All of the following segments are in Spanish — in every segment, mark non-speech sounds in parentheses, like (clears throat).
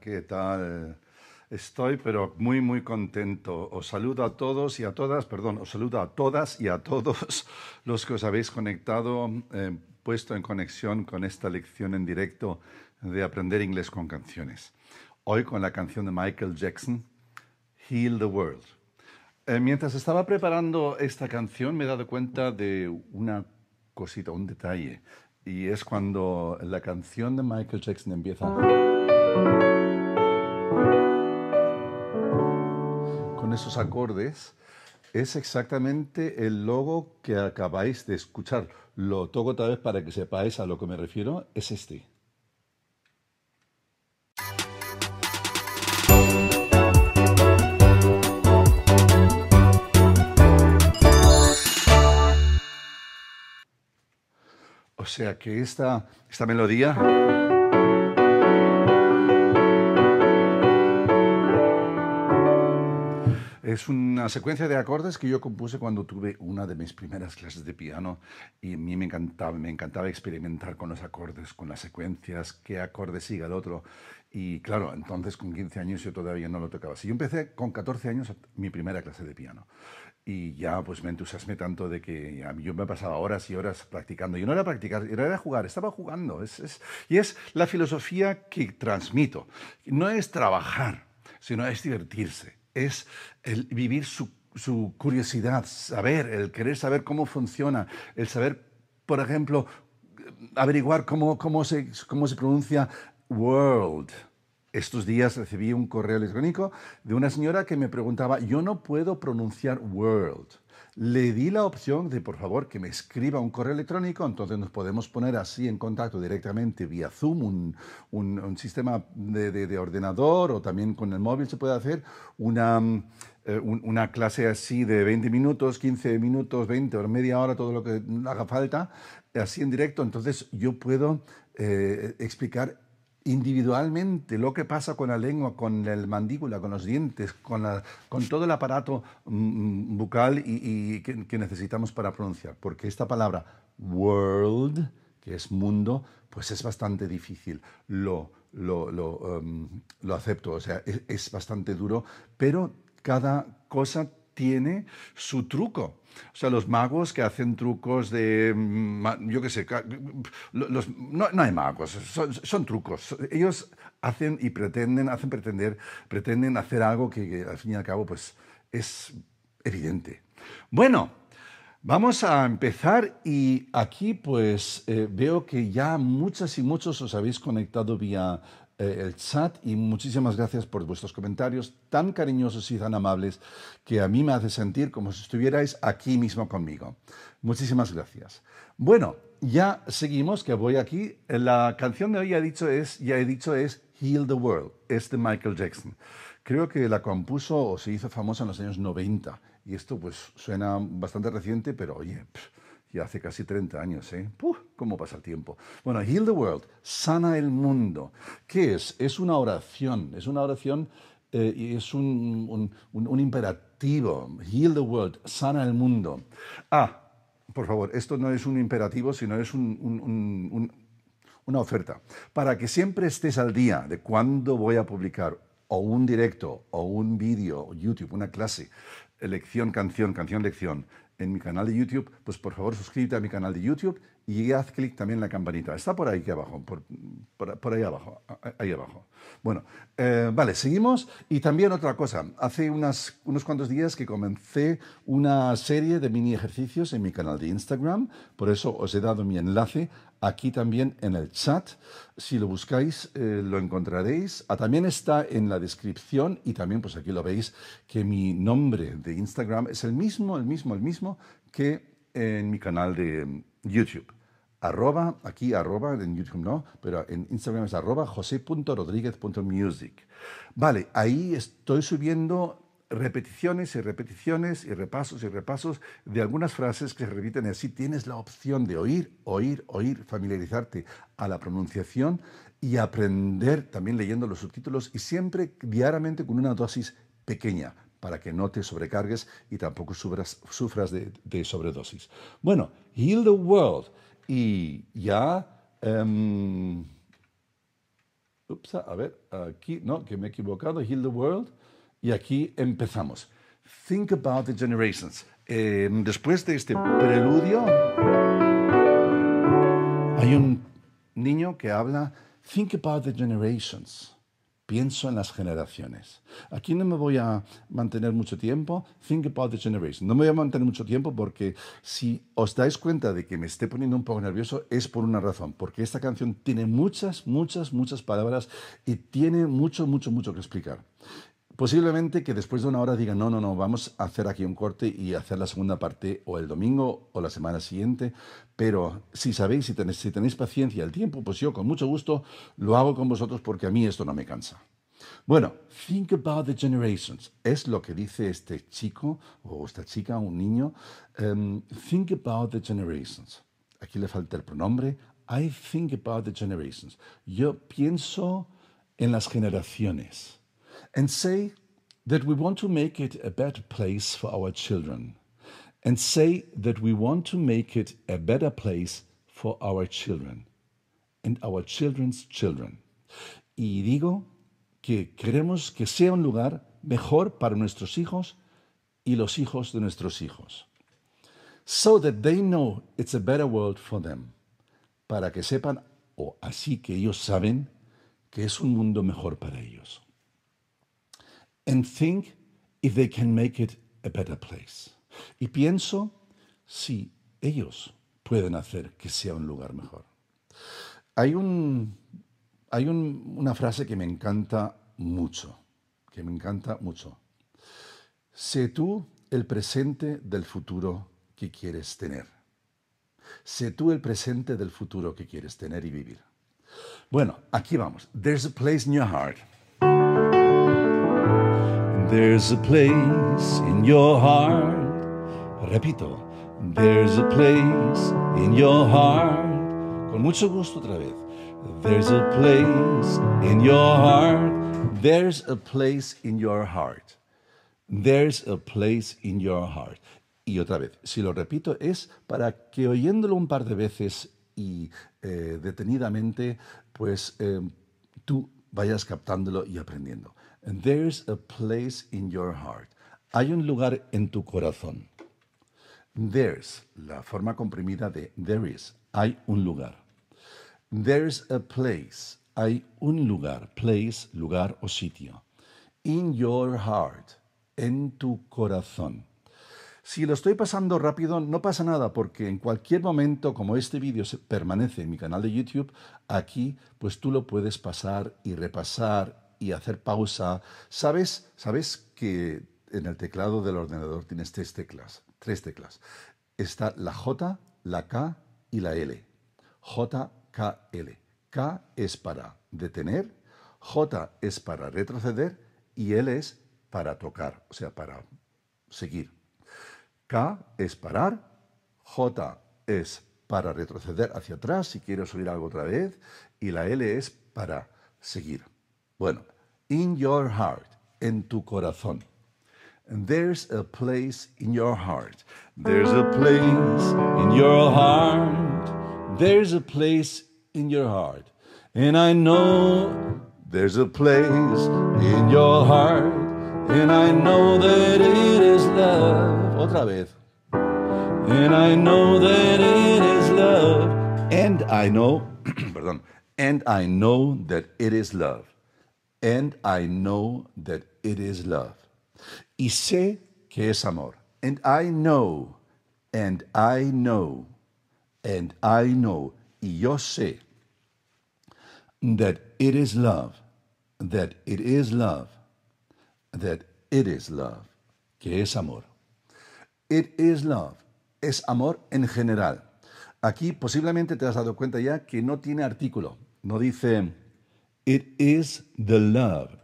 ¿qué tal? Estoy pero muy muy contento. Os saludo a todos y a todas, perdón, os saludo a todas y a todos (laughs) los que os habéis conectado, eh, puesto en conexión con esta lección en directo de aprender inglés con canciones. Hoy con la canción de Michael Jackson, Heal the World. Eh, mientras estaba preparando esta canción me he dado cuenta de una cosita, un detalle, y es cuando la canción de Michael Jackson empieza. esos acordes es exactamente el logo que acabáis de escuchar. Lo toco otra vez para que sepáis a lo que me refiero. Es este. O sea que esta, esta melodía... Es una secuencia de acordes que yo compuse cuando tuve una de mis primeras clases de piano y a mí me encantaba, me encantaba experimentar con los acordes, con las secuencias, qué acorde sigue el otro. Y claro, entonces con 15 años yo todavía no lo tocaba. Si yo empecé con 14 años mi primera clase de piano y ya pues me entusiasmé tanto de que a mí yo me pasaba horas y horas practicando. y no era practicar, era jugar, estaba jugando. Es, y es la filosofía que transmito. No es trabajar, sino es divertirse es el vivir su, curiosidad, saber, el querer saber cómo funciona, el saber, por ejemplo, averiguar cómo, se, cómo se pronuncia world. Estos días recibí un correo electrónico de una señora que me preguntaba, yo no puedo pronunciar world. Le di la opción de, por favor, que me escriba un correo electrónico, entonces nos podemos poner así en contacto directamente vía Zoom, un, sistema de, ordenador o también con el móvil se puede hacer una, eh, una clase así de 20 minutos, 15 minutos, 20 o media hora, todo lo que haga falta, así en directo, entonces yo puedo eh, explicar individualmente lo que pasa con la lengua, con la mandíbula, con los dientes, con, con todo el aparato mm, mm, bucal y, que, necesitamos para pronunciar. Porque esta palabra world, que es mundo, pues es bastante difícil. Lo, lo, em, acepto, o sea, es, es bastante duro, pero cada cosa tiene su truco. O sea, los magos que hacen trucos de, mm, yo qué sé, no, hay magos, son, trucos. Ellos hacen y pretenden, hacen pretender, pretenden hacer algo que, al fin y al cabo pues es evidente. Bueno, Vamos a empezar y aquí pues eh, veo que ya muchas y muchos os habéis conectado vía, eh, el chat y muchísimas gracias por vuestros comentarios tan cariñosos y tan amables que a mí me hace sentir como si estuvierais aquí mismo conmigo. Muchísimas gracias. Bueno, ya seguimos, que voy aquí. La canción de hoy ya he dicho es, ya he dicho es Heal the World, es de Michael Jackson. Creo que la compuso o se hizo famosa en los años 90 y esto pues suena bastante reciente, pero oye, ya hace casi 30 años, ¿eh? ¿Cómo pasa el tiempo? Bueno, Heal the World, sana el mundo. ¿Qué es? Es una oración, es una oración eh, y es un, imperativo. Heal the world, sana el mundo. Ah, por favor, esto no es un imperativo, sino es una oferta. Para que siempre estés al día de cuándo voy a publicar o un directo, o un vídeo, YouTube, una clase, lección, canción, canción, lección, en mi canal de YouTube, pues por favor suscríbete a mi canal de YouTube y haz clic también en la campanita. Está por ahí aquí abajo, por, por, ahí abajo, ahí abajo. Bueno, eh, vale, seguimos. Y también otra cosa, hace unos cuantos días que comencé una serie de mini ejercicios en mi canal de Instagram, por eso os he dado mi enlace aquí también en el chat. Si lo buscáis, eh, lo encontraréis. Ah, también está en la descripción y también, pues aquí lo veis, que mi nombre de Instagram es el mismo, el mismo, el mismo que en mi canal de YouTube arroba, aquí arroba, en YouTube no, pero en Instagram es arroba josé.rodríguez.music. Vale, ahí estoy subiendo repeticiones y repeticiones y repasos y repasos de algunas frases que se repiten así tienes la opción de oír, oír, oír, familiarizarte a la pronunciación y aprender también leyendo los subtítulos y siempre diariamente con una dosis pequeña para que no te sobrecargues y tampoco sufras, de, de sobredosis. Bueno, Heal the World y ya... Em, a ver, aquí, no, que me he equivocado, Heal the World. Y aquí empezamos. Think about the generations. Em, después de este preludio, hay un niño que habla, Think about the generations pienso en las generaciones. Aquí no me voy a mantener mucho tiempo. Think about the generation. No me voy a mantener mucho tiempo porque si os dais cuenta de que me esté poniendo un poco nervioso es por una razón, porque esta canción tiene muchas, muchas, muchas palabras y tiene mucho, mucho, mucho que explicar. Posiblemente que después de una hora digan, no, no, no, vamos a hacer aquí un corte y hacer la segunda parte o el domingo o la semana siguiente, pero si sabéis, si tenéis, si tenéis paciencia, el tiempo, pues yo con mucho gusto lo hago con vosotros porque a mí esto no me cansa. Bueno, Think About the Generations es lo que dice este chico o esta chica, un niño. Em, think About the Generations. Aquí le falta el pronombre. I think about the generations. Yo pienso en las generaciones. and say that we want to make it a better place for our children, and say that we want to make it a better place for our children and our children's children. Y digo que queremos que sea un lugar mejor para nuestros hijos y los hijos de nuestros hijos. So that they know it's a better world for them. Para que sepan, o así que ellos saben, que es un mundo mejor para ellos. and think if they can make it a better place. Y pienso si ellos pueden hacer que sea un lugar mejor. Hay, un, hay una frase que me encanta mucho, que me encanta mucho. Sé tú el presente del futuro que quieres tener. Sé tú el presente del futuro que quieres tener y vivir. Bueno, aquí vamos. There's a place in your heart. There's a place in your heart. Repito, there's a place in your heart. Con mucho gusto otra vez. There's a place in your heart. There's a place in your heart. There's a place in your heart. Y otra vez, si lo repito, es para que oyéndolo un par de veces y eh, detenidamente, pues eh, tú vayas captándolo y aprendiendo. There's a place in your heart. Hay un lugar en tu corazón. There's, la forma comprimida de there is, hay un lugar. There's a place, hay un lugar, place, lugar o sitio. In your heart, en tu corazón. Si lo estoy pasando rápido, no pasa nada, porque en cualquier momento, como este vídeo permanece en mi canal de YouTube, aquí pues tú lo puedes pasar y repasar y hacer pausa. ¿Sabes, ¿Sabes que en el teclado del ordenador tienes tres teclas? Tres teclas. Está la J, la K y la L. J, K, L. K es para detener, J es para retroceder y L es para tocar, o sea, para seguir. K es parar, J es para retroceder hacia atrás si quiero subir algo otra vez y la L es para seguir. Bueno, in your heart, en tu corazón. And there's a place in your heart. There's a place in your heart. There's a place in your heart. And I know there's a place in your heart. And I know that it is love. Otra vez. And I know that it is love. And I know, (clears throat) perdón, and I know that it is love. And I know that it is love. Y sé que es amor. And I know, and I know, and I know, y yo sé, that it is love, that it is love, that it is love, que es amor. It is love, es amor en general. Aquí posiblemente te has dado cuenta ya que no tiene artículo, no dice It is the love.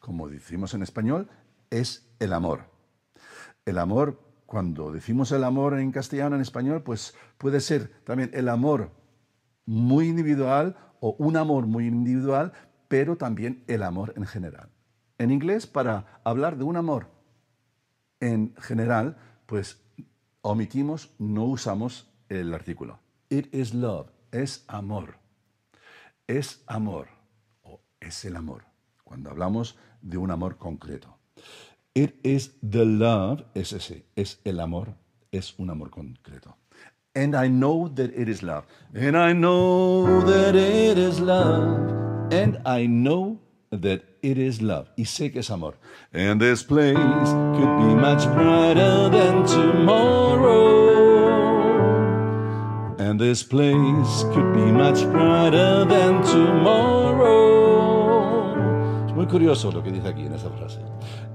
Como decimos en español, es el amor. El amor, cuando decimos el amor en castellano, en español, pues puede ser también el amor muy individual o un amor muy individual, pero también el amor en general. En inglés, para hablar de un amor en general, pues omitimos, no usamos el artículo. It is love, es amor. Es amor es el amor, cuando hablamos de un amor concreto. It is the love, es ese, es el amor, es un amor concreto. And I know that it is love. And I know that it is love. And I know that it is love. Y sé que es amor. And this place could be much brighter than tomorrow. And this place could be much brighter than tomorrow curioso lo que dice aquí en esa frase.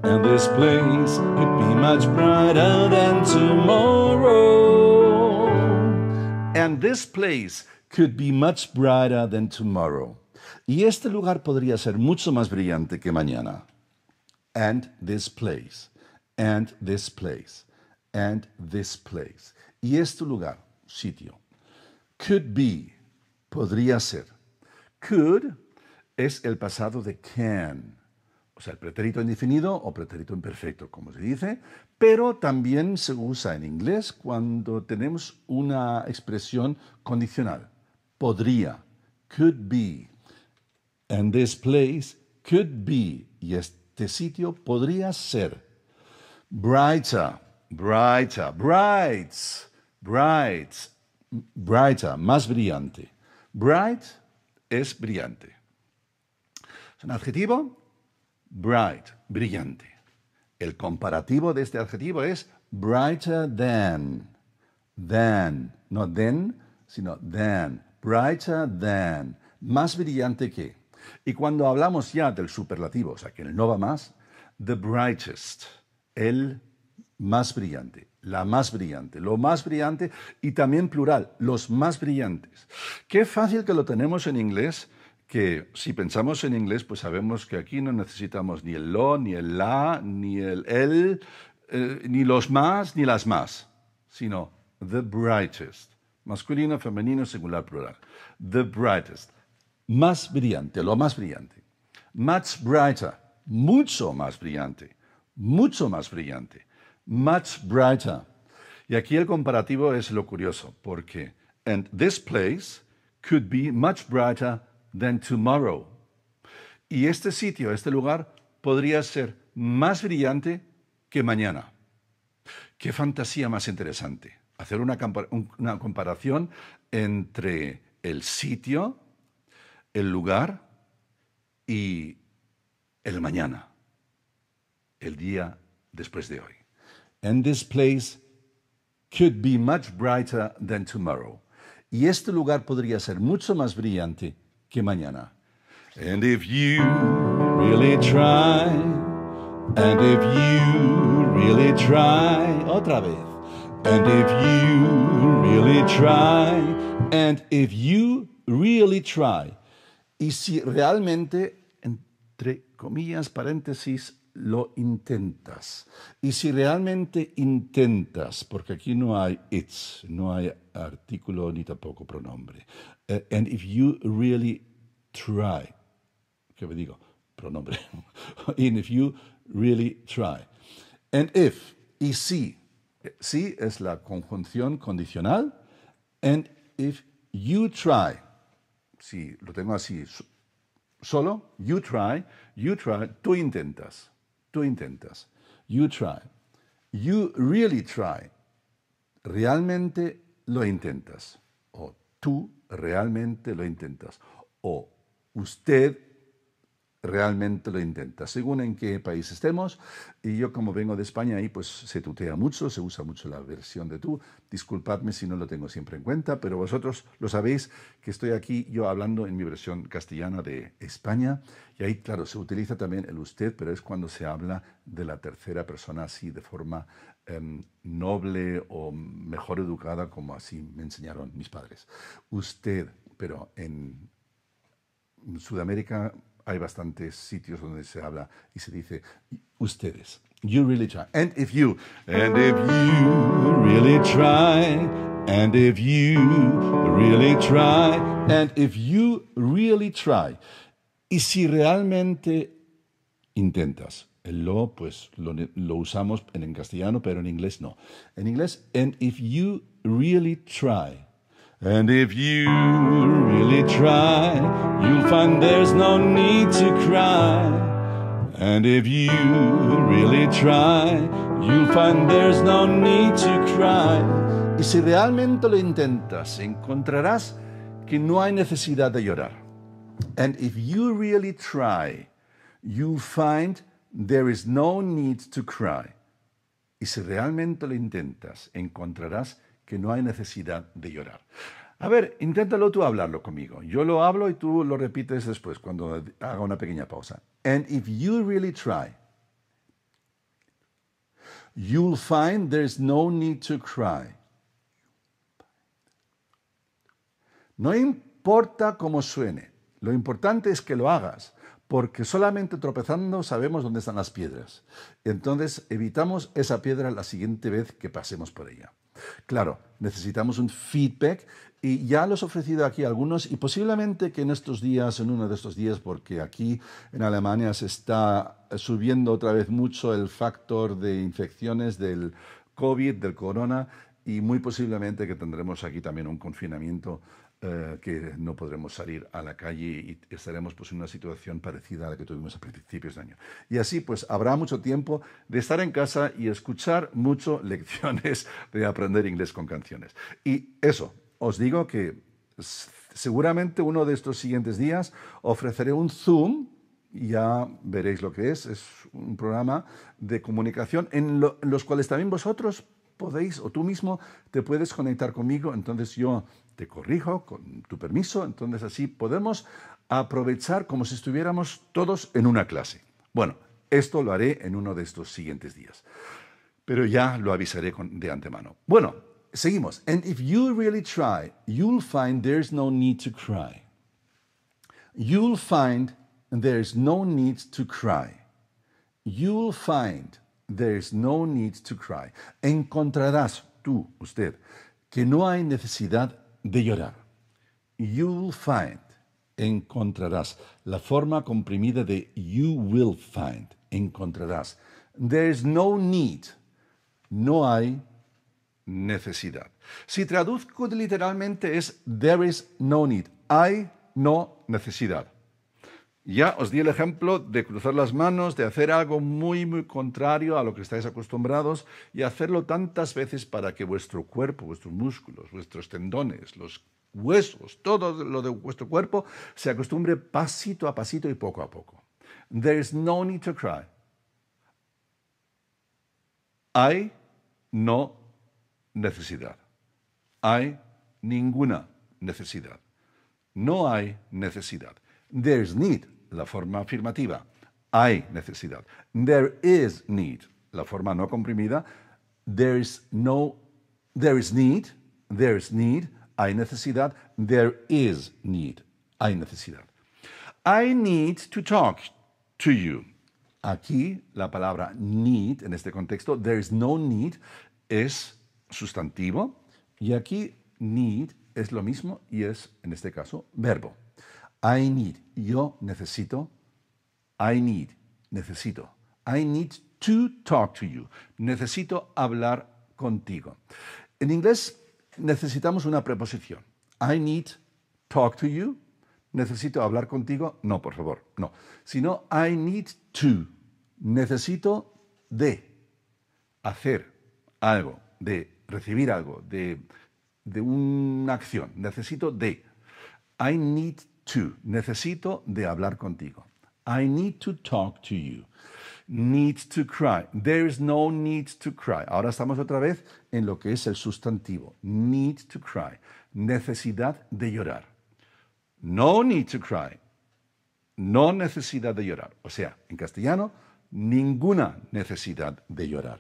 And this place could be much brighter than tomorrow. And this place could be much brighter than tomorrow. Y este lugar podría ser mucho más brillante que mañana. And this place. And this place. And this place. Y este lugar, sitio. Could be, podría ser. Could es el pasado de can, o sea, el pretérito indefinido o pretérito imperfecto, como se dice, pero también se usa en inglés cuando tenemos una expresión condicional. Podría, could be. And this place could be. Y este sitio podría ser. Brighter, brighter, bright, bright, brighter, más brillante. Bright es brillante adjetivo, bright, brillante. El comparativo de este adjetivo es brighter than. Than, no then, sino than. Brighter than, más brillante que. Y cuando hablamos ya del superlativo, o sea, que el no va más, the brightest, el más brillante, la más brillante, lo más brillante y también plural, los más brillantes. Qué fácil que lo tenemos en inglés que si pensamos en inglés, pues sabemos que aquí no necesitamos ni el lo, ni el la, ni el el, eh, ni los más, ni las más, sino the brightest. Masculino, femenino, singular, plural. The brightest. Más brillante, lo más brillante. Much brighter, mucho más brillante. Mucho más brillante. Much brighter. Y aquí el comparativo es lo curioso, porque and this place could be much brighter than tomorrow. Y este sitio, este lugar, podría ser más brillante que mañana. Qué fantasía más interesante. Hacer una, comparación entre el sitio, el lugar y el mañana, el día después de hoy. And this place could be much brighter than tomorrow. Y este lugar podría ser mucho más brillante mañana. And if you really try, and if you really try, otra vez. And if you really try, and if you really try. Y si realmente, entre comillas, paréntesis, lo intentas. Y si realmente intentas, porque aquí no hay it's, no hay artículo ni tampoco pronombre. Eh, and if you really try, ¿qué me digo? Pronombre. (laughs) and if you really try. And if, y si, eh, si es la conjunción condicional. And if you try, si lo tengo así solo, you try, you try, tú intentas, tú intentas, you try. You really try, realmente lo intentas. O tú realmente lo intentas o usted realmente lo intenta, según en qué país estemos. Y yo como vengo de España, ahí pues se tutea mucho, se usa mucho la versión de tú. Disculpadme si no lo tengo siempre en cuenta, pero vosotros lo sabéis que estoy aquí yo hablando en mi versión castellana de España. Y ahí, claro, se utiliza también el usted, pero es cuando se habla de la tercera persona así de forma Em, noble o mejor educada como así me enseñaron mis padres. Usted, pero en Sudamérica hay bastantes sitios donde se habla y se dice ustedes. You really try. And if you, and if you really try, and if you really try, and if you really try. Y si realmente intentas, el lo, pues lo, usamos en, castellano, pero en inglés no. En inglés, and if you really try. And if you really try, you'll find there's no need to cry. And if you really try, you'll find there's no need to cry. Y si realmente lo intentas, encontrarás que no hay necesidad de llorar. And if you really try, you find There is no need to cry. Y si realmente lo intentas, encontrarás que no hay necesidad de llorar. A ver, inténtalo tú hablarlo conmigo. Yo lo hablo y tú lo repites después cuando haga una pequeña pausa. And if you really try, you'll find there's no need to cry. No importa cómo suene, lo importante es que lo hagas porque solamente tropezando sabemos dónde están las piedras. Entonces evitamos esa piedra la siguiente vez que pasemos por ella. Claro, necesitamos un feedback y ya los he ofrecido aquí algunos y posiblemente que en estos días, en uno de estos días, porque aquí en Alemania se está subiendo otra vez mucho el factor de infecciones del COVID, del corona, y muy posiblemente que tendremos aquí también un confinamiento eh, que no podremos salir a la calle y estaremos pues, en una situación parecida a la que tuvimos a principios de año. Y así pues habrá mucho tiempo de estar en casa y escuchar mucho (laughs) lecciones de aprender inglés con canciones. Y eso, os digo que seguramente uno de estos siguientes días ofreceré un Zoom ya veréis lo que es, es un programa de comunicación en, los cuales también vosotros podéis o tú mismo te puedes conectar conmigo, entonces yo te corrijo con tu permiso, entonces así podemos aprovechar como si estuviéramos todos en una clase. Bueno, esto lo haré en uno de estos siguientes días, pero ya lo avisaré de antemano. Bueno, seguimos. And if you really try, you'll find there's no need to cry. You'll find there's no need to cry. You'll find there's no need to cry. Encontrarás tú, usted, que no hay necesidad de llorar. You will find, encontrarás. La forma comprimida de you will find, encontrarás. There is no need, no hay necesidad. Si traduzco literalmente es there is no need, hay no necesidad. Ya os di el ejemplo de cruzar las manos, de hacer algo muy, muy contrario a lo que estáis acostumbrados y hacerlo tantas veces para que vuestro cuerpo, vuestros músculos, vuestros tendones, los huesos, todo lo de vuestro cuerpo se acostumbre pasito a pasito y poco a poco. There is no need to cry. Hay no necesidad. Hay ninguna necesidad. No hay necesidad. is need la forma afirmativa. Hay necesidad. There is need. La forma no comprimida. There is no. There is need. There is need. Hay necesidad. There is need. Hay necesidad. I need to talk to you. Aquí la palabra need en este contexto, there is no need, es sustantivo y aquí need es lo mismo y es en este caso verbo. I need, yo necesito, I need, necesito, I need to talk to you, necesito hablar contigo. En inglés necesitamos una preposición. I need talk to you, necesito hablar contigo, no, por favor, no, sino I need to, necesito de hacer algo, de recibir algo, de, una acción, necesito de. I need Necesito de hablar contigo. I need to talk to you. Need to cry. There is no need to cry. Ahora estamos otra vez en lo que es el sustantivo. Need to cry. Necesidad de llorar. No need to cry. No necesidad de llorar. O sea, en castellano, ninguna necesidad de llorar.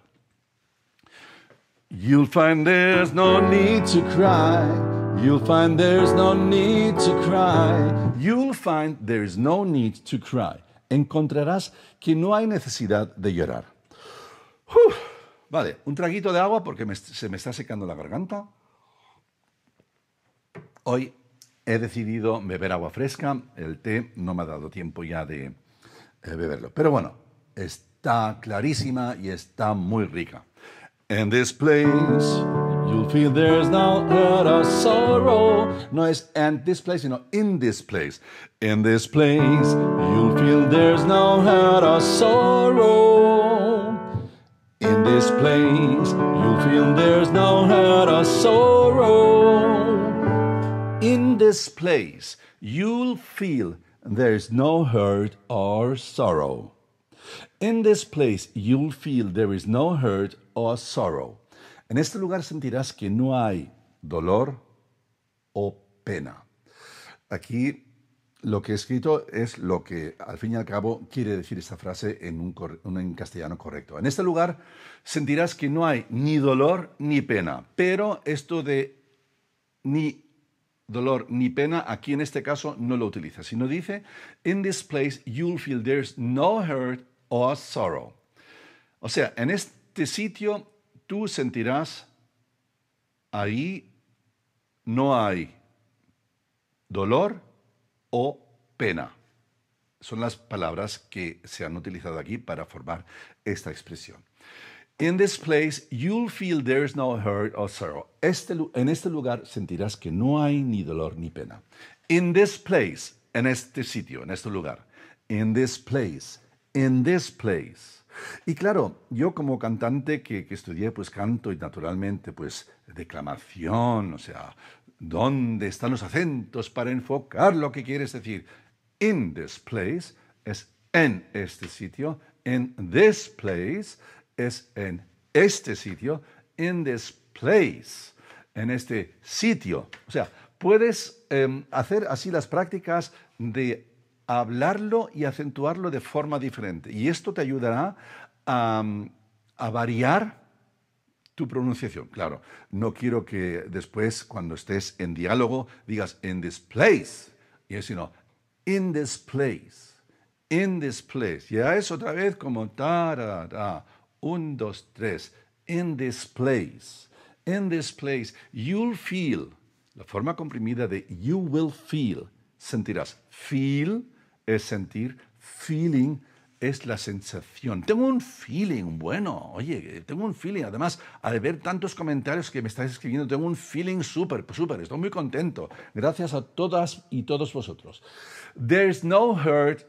You'll find there's no need to cry. You'll find there's no need to cry. You'll find there's no need to cry. Encontrarás que no hay necesidad de llorar. vale, un traguito de agua porque se me está secando la garganta. Hoy he decidido beber agua fresca. El té no me ha dado tiempo ya de eh, beberlo. Pero bueno, está clarísima y está muy rica. En this place. feel there's no hurt or sorrow. it's and this place, you know, in this place. In this place, you'll feel there's no hurt or sorrow. In this place, you'll feel there's no hurt or sorrow. In this place, you'll feel there's no hurt or sorrow. In this place, you'll feel there is no hurt or sorrow. En este lugar sentirás que no hay dolor o pena. Aquí lo que he escrito es lo que al fin y al cabo quiere decir esta frase en un castellano correcto. En este lugar sentirás que no hay ni dolor ni pena, pero esto de ni dolor ni pena, aquí en este caso no lo utiliza, sino dice, in this place you'll feel there's no hurt or sorrow. O sea, en este sitio tú sentirás, ahí no hay dolor o pena. Son las palabras que se han utilizado aquí para formar esta expresión. In this place you'll feel there's no hurt or sorrow. Este en este lugar sentirás que no hay ni dolor ni pena. In this place, en este sitio, en este lugar. In this place, in this place. Y claro, yo como cantante que, que estudié pues canto y naturalmente pues declamación, o sea, ¿dónde están los acentos para enfocar lo que quieres decir? In this place es en este sitio, in this place es en este sitio, in this place, en este sitio. O sea, puedes em, hacer así las prácticas de hablarlo y acentuarlo de forma diferente. Y esto te ayudará mm, a, variar tu pronunciación. Claro, no quiero que después, cuando estés en diálogo, digas in this place, y sino in this place, in this place. Ya es otra vez como ta, da, da, un, dos, tres, in this place, in this place, you'll feel, la forma comprimida de you will feel, sentirás, feel, es sentir, feeling es la sensación. Tengo un feeling bueno, oye, eh, tengo un feeling. Además, al ver tantos comentarios que me estáis escribiendo, tengo un feeling súper, súper, estoy muy contento. Gracias a todas y todos vosotros. There's no hurt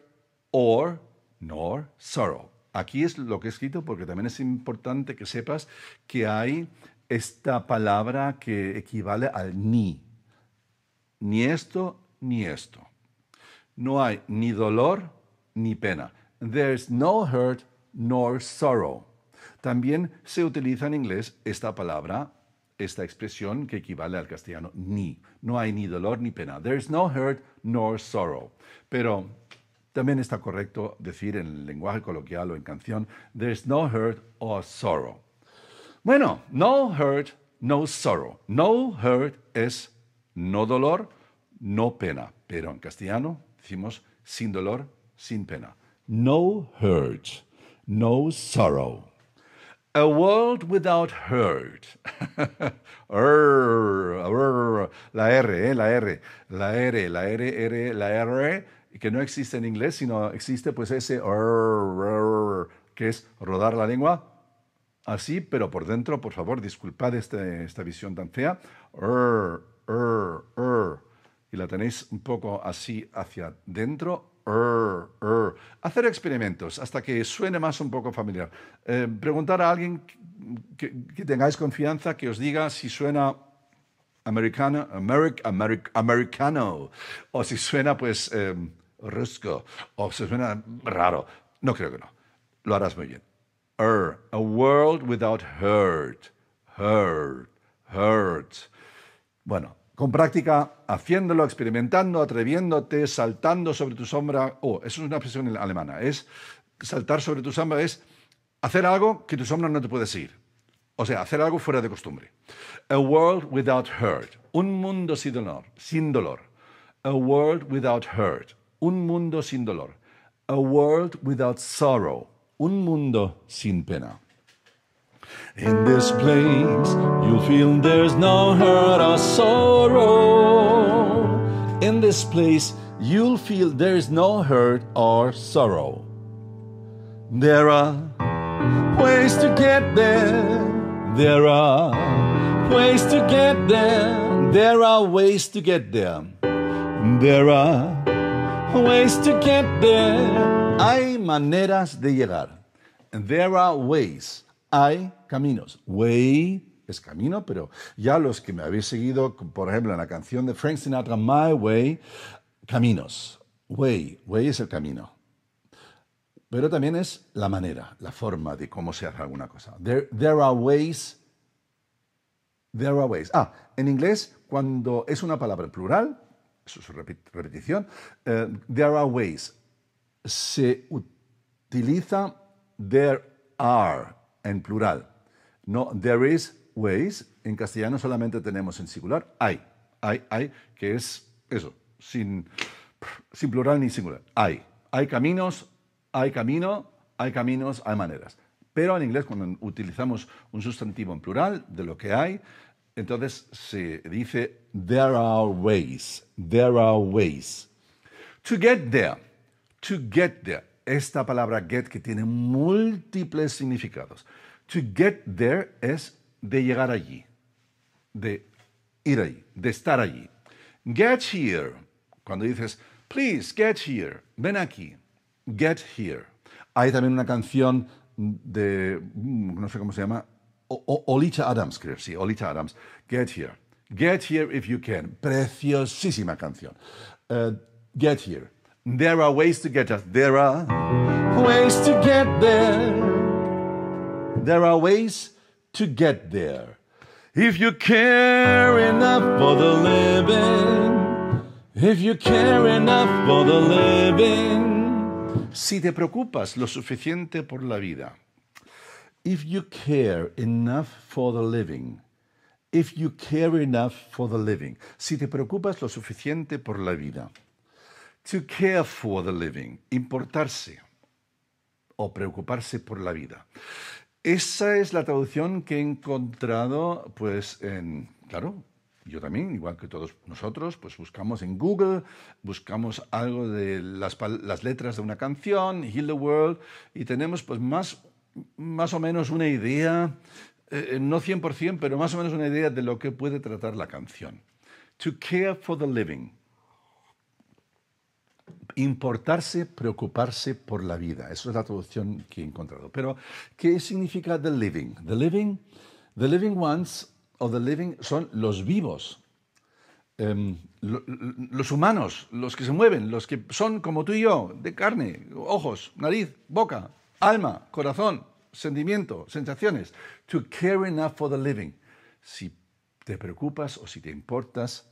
or nor sorrow. Aquí es lo que he escrito porque también es importante que sepas que hay esta palabra que equivale al ni. Ni esto, ni esto no hay ni dolor ni pena. There's no hurt nor sorrow. También se utiliza en inglés esta palabra, esta expresión que equivale al castellano ni. No hay ni dolor ni pena. There's no hurt nor sorrow. Pero también está correcto decir en lenguaje coloquial o en canción, there's no hurt or sorrow. Bueno, no hurt, no sorrow. No hurt es no dolor, no pena. Pero en castellano Decimos sin dolor, sin pena. No hurt, no sorrow. A world without hurt. (laughs) Eh, la R, la R, la R, la R, la R, que no existe en inglés, sino existe pues ese que es rodar la lengua así, pero por dentro, por favor, disculpad este, esta visión tan fea la tenéis un poco así hacia dentro. Hacer experimentos hasta que suene más un poco familiar. Eh, preguntar a alguien que, tengáis confianza que os diga si suena americano, Americ, americano o si suena pues em, rusco o si suena raro. No creo que no. Lo harás muy bien. a world without hurt, hurt, hurt. Bueno, con práctica, haciéndolo, experimentando, atreviéndote, saltando sobre tu sombra. Oh, eso es una expresión alemana. Es saltar sobre tu sombra, es hacer algo que tu sombra no te puede seguir. O sea, hacer algo fuera de costumbre. A world without hurt. Un mundo sin dolor. Sin dolor. A world without hurt. Un mundo sin dolor. A world without sorrow. Un mundo sin pena. In this place, you'll feel there's no hurt or sorrow. In this place, you'll feel there's no hurt or sorrow. There are ways to get there. There are ways to get there. There are ways to get there. There are ways to get there. Hay maneras de llegar. There are ways. hay caminos. Way es camino, pero ya los que me habéis seguido, por ejemplo, en la canción de Frank Sinatra, My Way, caminos. Way, way es el camino. Pero también es la manera, la forma de cómo se hace alguna cosa. There, are ways. There are ways. Ah, en inglés, cuando es una palabra plural, eso es repetición, eh, there are ways. Se utiliza there are en plural. No there is ways, en castellano solamente tenemos en singular hay, hay, hay, que es eso, sin, plural ni singular. Hay, hay caminos, hay camino, hay caminos, hay maneras. Pero en inglés, cuando utilizamos un sustantivo en plural de lo que hay, entonces se dice there are ways, there are ways. To get there, to get there esta palabra get que tiene múltiples significados. To get there es de llegar allí, de ir allí, de estar allí. Get here, cuando dices, please get here, ven aquí, get here. Hay también una canción de, mm, no sé cómo se llama, Olita Adams, creo, sí, Olita Adams, Get Here. Get Here If You Can, preciosísima canción. Eh, get Here. There are ways to get there. There are ways to get there. There are ways to get there. If you care enough for the living, if you care enough for the living, si te preocupas lo suficiente por la vida, if you care enough for the living, if you care enough for the living, si te preocupas lo suficiente por la vida. To care for the living, importarse o preocuparse por la vida. Esa es la traducción que he encontrado, pues, en, claro, yo también, igual que todos nosotros, pues buscamos en Google, buscamos algo de las, letras de una canción, Heal the World, y tenemos pues más, más o menos una idea, eh, eh, no 100%, pero más o menos una idea de lo que puede tratar la canción. To care for the living, Importarse, preocuparse por la vida. Eso es la traducción que he encontrado. Pero, ¿qué significa the living? The living, the living ones o the living son los vivos, em, los humanos, los que se mueven, los que son como tú y yo, de carne, ojos, nariz, boca, alma, corazón, sentimiento, sensaciones. To care enough for the living. Si te preocupas o si te importas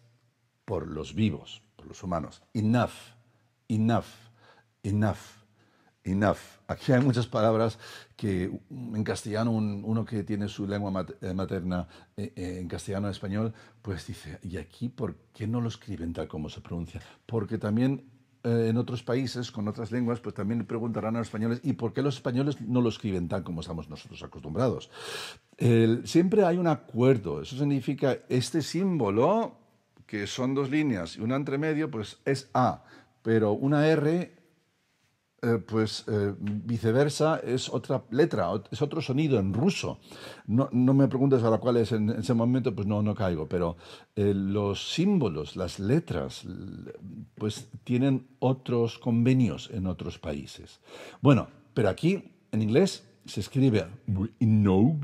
por los vivos, por los humanos. Enough enough, enough enough. Aquí hay muchas palabras que en castellano uno que tiene su lengua eh, materna eh, eh, en castellano o español, pues dice, ¿y aquí por qué no lo escriben tal como se pronuncia? Porque también en otros países, con otras lenguas, pues también preguntarán a los españoles, ¿y por qué los españoles no lo escriben tal como estamos nosotros acostumbrados? siempre hay un acuerdo, eso significa este símbolo, que son dos líneas y una entre medio, pues es A pero una R, eh, pues eh, viceversa, es otra letra, es otro sonido en ruso. No, me preguntes la cual es en, ese momento, pues no, no caigo, pero eh, los símbolos, las letras, pues tienen otros convenios en otros países. Bueno, pero aquí en inglés se escribe «enough»,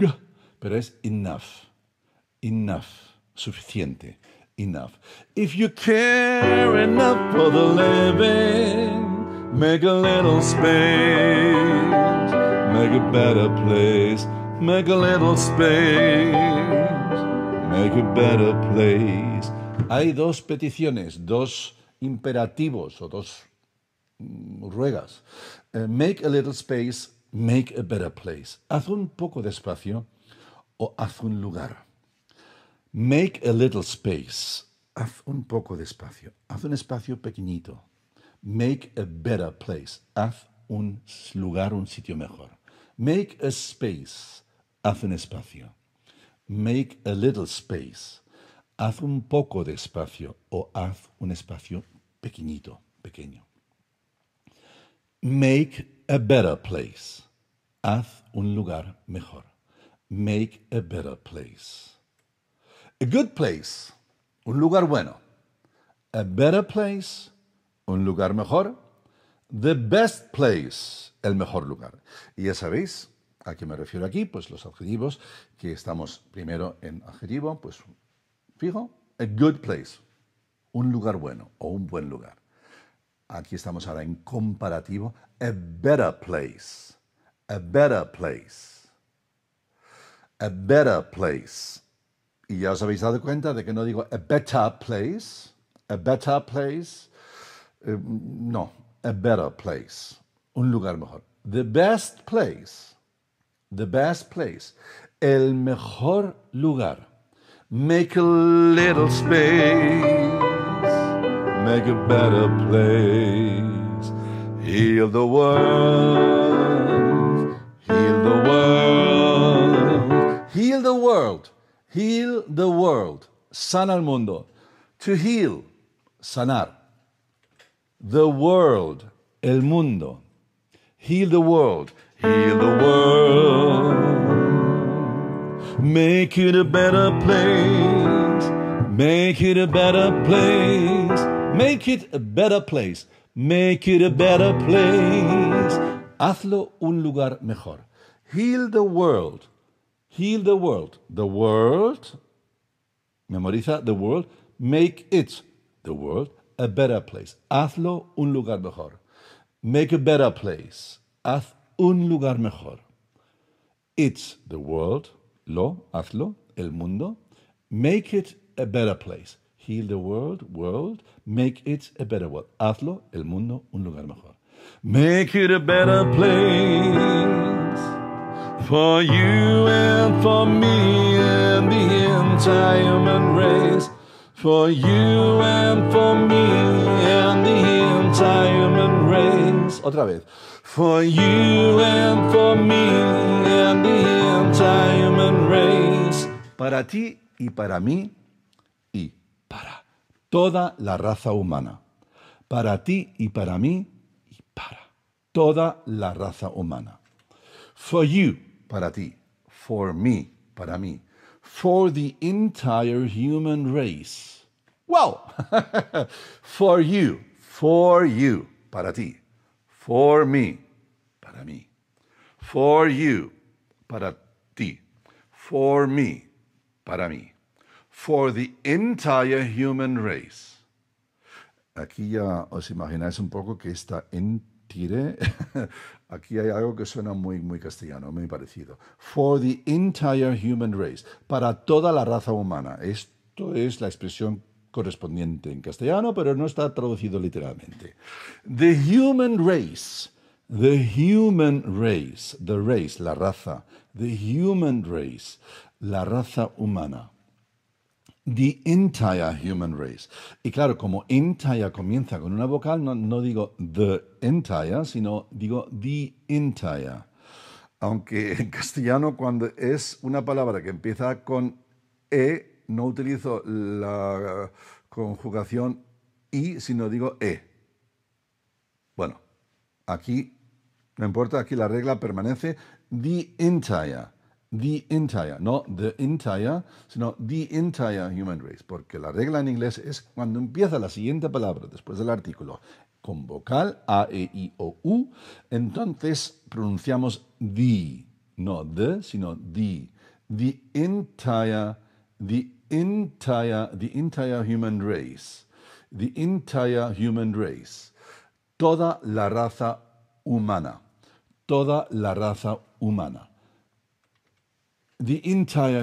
pero es enough, enough, suficiente enough. If you care enough for the living, make a little space, make a better place, make a little space, make a better place. Hay dos peticiones, dos imperativos o dos mm, ruegas. Eh, make a little space, make a better place. Haz un poco de espacio o haz un lugar. Make a little space. Haz un poco de espacio. Haz un espacio pequeñito. Make a better place. Haz un lugar, un sitio mejor. Make a space. Haz un espacio. Make a little space. Haz un poco de espacio o haz un espacio pequeñito, pequeño. Make a better place. Haz un lugar mejor. Make a better place. A good place, un lugar bueno. A better place, un lugar mejor. The best place, el mejor lugar. Y ya sabéis a qué me refiero aquí, pues los adjetivos que estamos primero en adjetivo, pues fijo, a good place, un lugar bueno o un buen lugar. Aquí estamos ahora en comparativo, a better place, a better place, a better place. Y ya os habéis dado cuenta de que no digo a better place, a better place, eh, no, a better place, un lugar mejor. The best place, the best place, el mejor lugar. Make a little space, make a better place, heal the world, heal the world, heal the world. Heal the world, sanar mundo. To heal, sanar. The world, el mundo. Heal the world, heal the world. Make it a better place, make it a better place, make it a better place, make it a better place. Hazlo un lugar mejor. Heal the world. Heal the world. The world, memoriza, the world, make it, the world, a better place. Hazlo un lugar mejor. Make a better place. Haz un lugar mejor. It's the world, lo, hazlo, el mundo. Make it a better place. Heal the world, world. Make it a better world. Hazlo, el mundo, un lugar mejor. Make it a better place. for you and for me and the entire human race. For you and for me and the entire human race. Otra vez. For you and for me and the entire human race. Para ti y para mí y para toda la raza humana. Para ti y para mí y para toda la raza humana. For you para ti, for me, para mí, for the entire human race. Well, (laughs) for you, for you, para ti, for me, para mí, for you, para ti, for me, para mí, for the entire human race. Aquí ya os imagináis un poco que esta entire (laughs) Aquí hay algo que suena muy, muy castellano, muy parecido. For the entire human race, para toda la raza humana. Esto es la expresión correspondiente en castellano, pero no está traducido literalmente. The human race, the human race, the race, la raza, the human race, la raza humana. The entire human race. Y claro, como entire comienza con una vocal, no, digo the entire, sino digo the entire. Aunque (laughs) en castellano, cuando es una palabra que empieza con E, no utilizo la conjugación I, sino digo E. Bueno, aquí no importa, aquí la regla permanece the entire the entire, no the entire, sino the entire human race, porque la regla en inglés es cuando empieza la siguiente palabra después del artículo con vocal a, e, i, o, u, entonces pronunciamos the, no the, sino the, the entire, the entire, the entire human race, the entire human race, toda la raza humana, toda la raza humana the entire,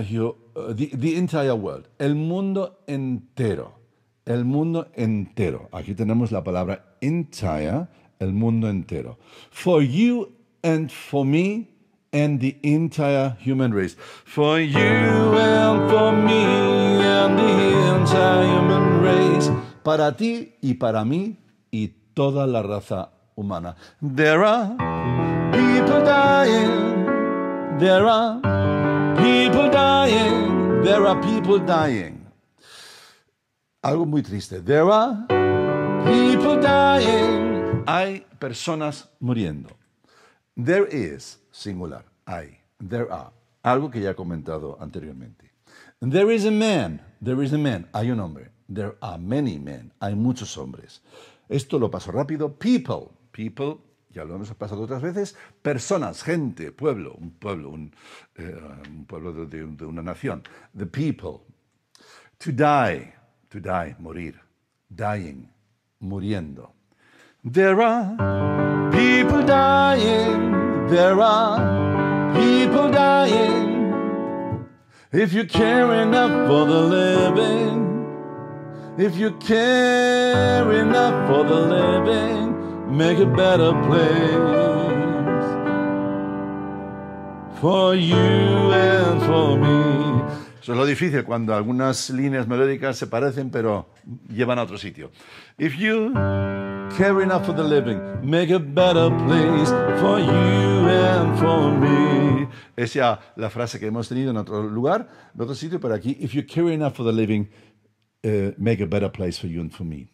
uh, the, entire world, el mundo entero, el mundo entero. Aquí tenemos la palabra entire, el mundo entero. For you and for me and the entire human race. For you and for me and the entire human race. Para ti y para mí y toda la raza humana. There are people dying. There are There are people dying. Algo muy triste. There people dying. Hay personas muriendo. There is, singular, hay. There are. Algo que ya he comentado anteriormente. There is a man. There is a man. Hay un hombre. There are many men. Hay muchos hombres. Esto lo paso rápido. People. People ya lo hemos pasado otras veces, personas, gente, pueblo, un pueblo, un, eh, un pueblo de, de, de, una nación, the people. To die, to die, morir, dying, muriendo. There are people dying, there are people dying. If you care enough for the living, if you care enough for the living make a better place for you and for me. Eso es lo difícil cuando algunas líneas melódicas se parecen pero llevan a otro sitio. If you care enough for the living, make a better place for you and for me. Es la frase que hemos tenido en otro lugar, en otro sitio, pero aquí, if you care enough for the living, eh, make a better place for you and for me.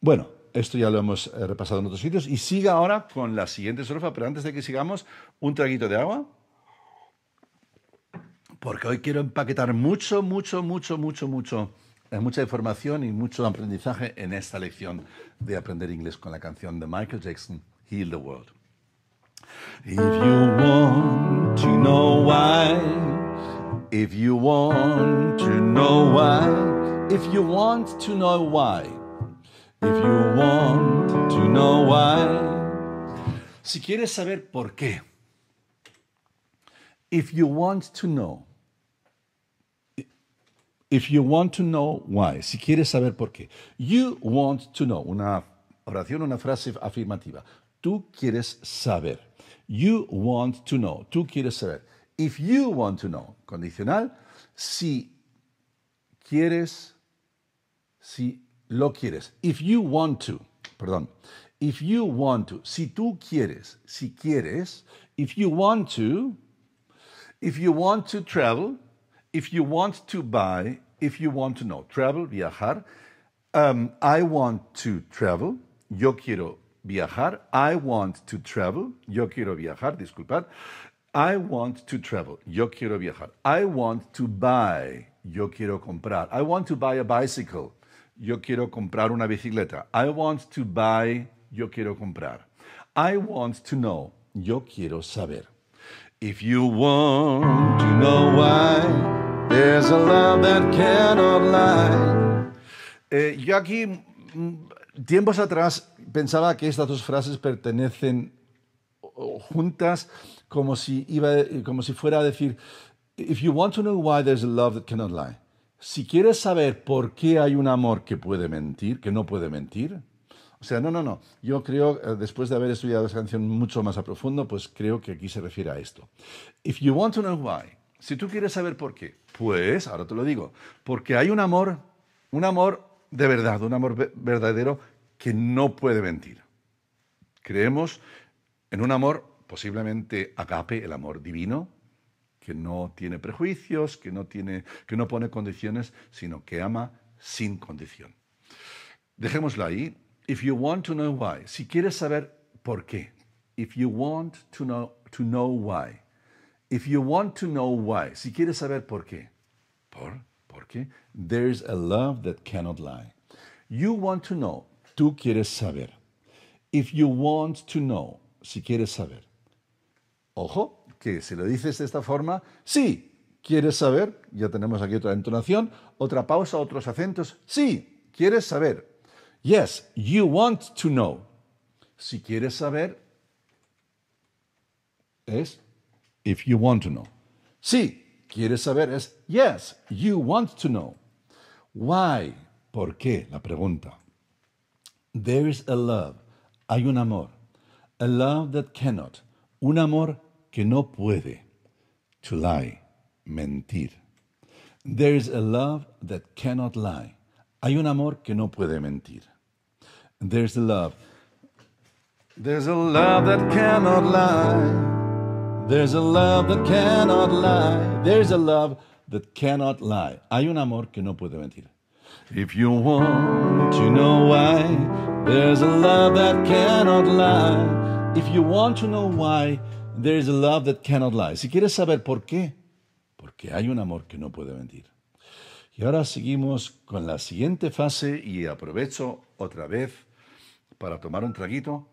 Bueno, esto ya lo hemos eh, repasado en otros sitios. Y siga ahora con la siguiente estrofa, pero antes de que sigamos, un traguito de agua. Porque hoy quiero empaquetar mucho, mucho, mucho, mucho, mucho, eh, mucha información y mucho aprendizaje en esta lección de aprender inglés con la canción de Michael Jackson, Heal the World. If you want to know why, if you want to know why, if you want to know why. If you want to know why. Si quieres saber por qué. If you want to know. If you want to know why. Si quieres saber por qué. You want to know. Una oración, una frase afirmativa. Tú quieres saber. You want to know. Tú quieres saber. If you want to know. Condicional. Si quieres, si lo quieres, if you want to, perdón, if you want to, si tú quieres, si quieres, if you want to, if you want to travel, if you want to buy, if you want to know, travel, viajar, um, I want to travel, yo quiero viajar, I want to travel, yo quiero viajar, disculpad, I want to travel, yo quiero viajar, I want to buy, yo quiero comprar, I want to buy a bicycle, yo quiero comprar una bicicleta. I want to buy, yo quiero comprar. I want to know, yo quiero saber. If you want to know why, there's a love that cannot lie. Eh, yo aquí, mm, tiempos atrás, pensaba que estas dos frases pertenecen juntas como como si fuera a decir, If you want to know why, there's a love that cannot lie. Si quieres saber por qué hay un amor que puede mentir, que no puede mentir, o sea, no, no, no. Yo creo, eh, después de haber estudiado esa canción mucho más a profundo, pues creo que aquí se refiere a esto. If you want to know why, si tú quieres saber por qué, pues ahora te lo digo, porque hay un amor, un amor de verdad, un amor verdadero que no puede mentir. Creemos en un amor posiblemente agape, el amor divino, que no tiene prejuicios, que no, tiene, que no pone condiciones, sino que ama sin condición. Dejémoslo ahí. If you want to know why, si quieres saber por qué. If you want to know, to know why. If you want to know why, si quieres saber por qué. ¿Por? ¿Por qué? There's a love that cannot lie. You want to know, tú quieres saber. If you want to know, si quieres saber. Ojo, que si lo dices de esta forma, sí, ¿quieres saber? Ya tenemos aquí otra entonación, otra pausa, otros acentos. Sí, ¿quieres saber? Yes, you want to know. Si quieres saber, es if you want to know. Sí, quieres saber es yes, you want to know. Why? ¿Por qué? La pregunta. There is a love. Hay un amor. A love that cannot. Un amor que no puede, to lie, mentir. There is a love that cannot lie. Hay un amor que no puede mentir. There's a love. There's a love that cannot lie. There's a love that cannot lie. There's a love that cannot lie. Hay un amor que no puede mentir. If you want to know why, there's a love that cannot lie. If you want to know why, There is a love that cannot lie. Si quieres saber por qué, porque hay un amor que no puede mentir. Y ahora seguimos con la siguiente fase y aprovecho otra vez para tomar un traguito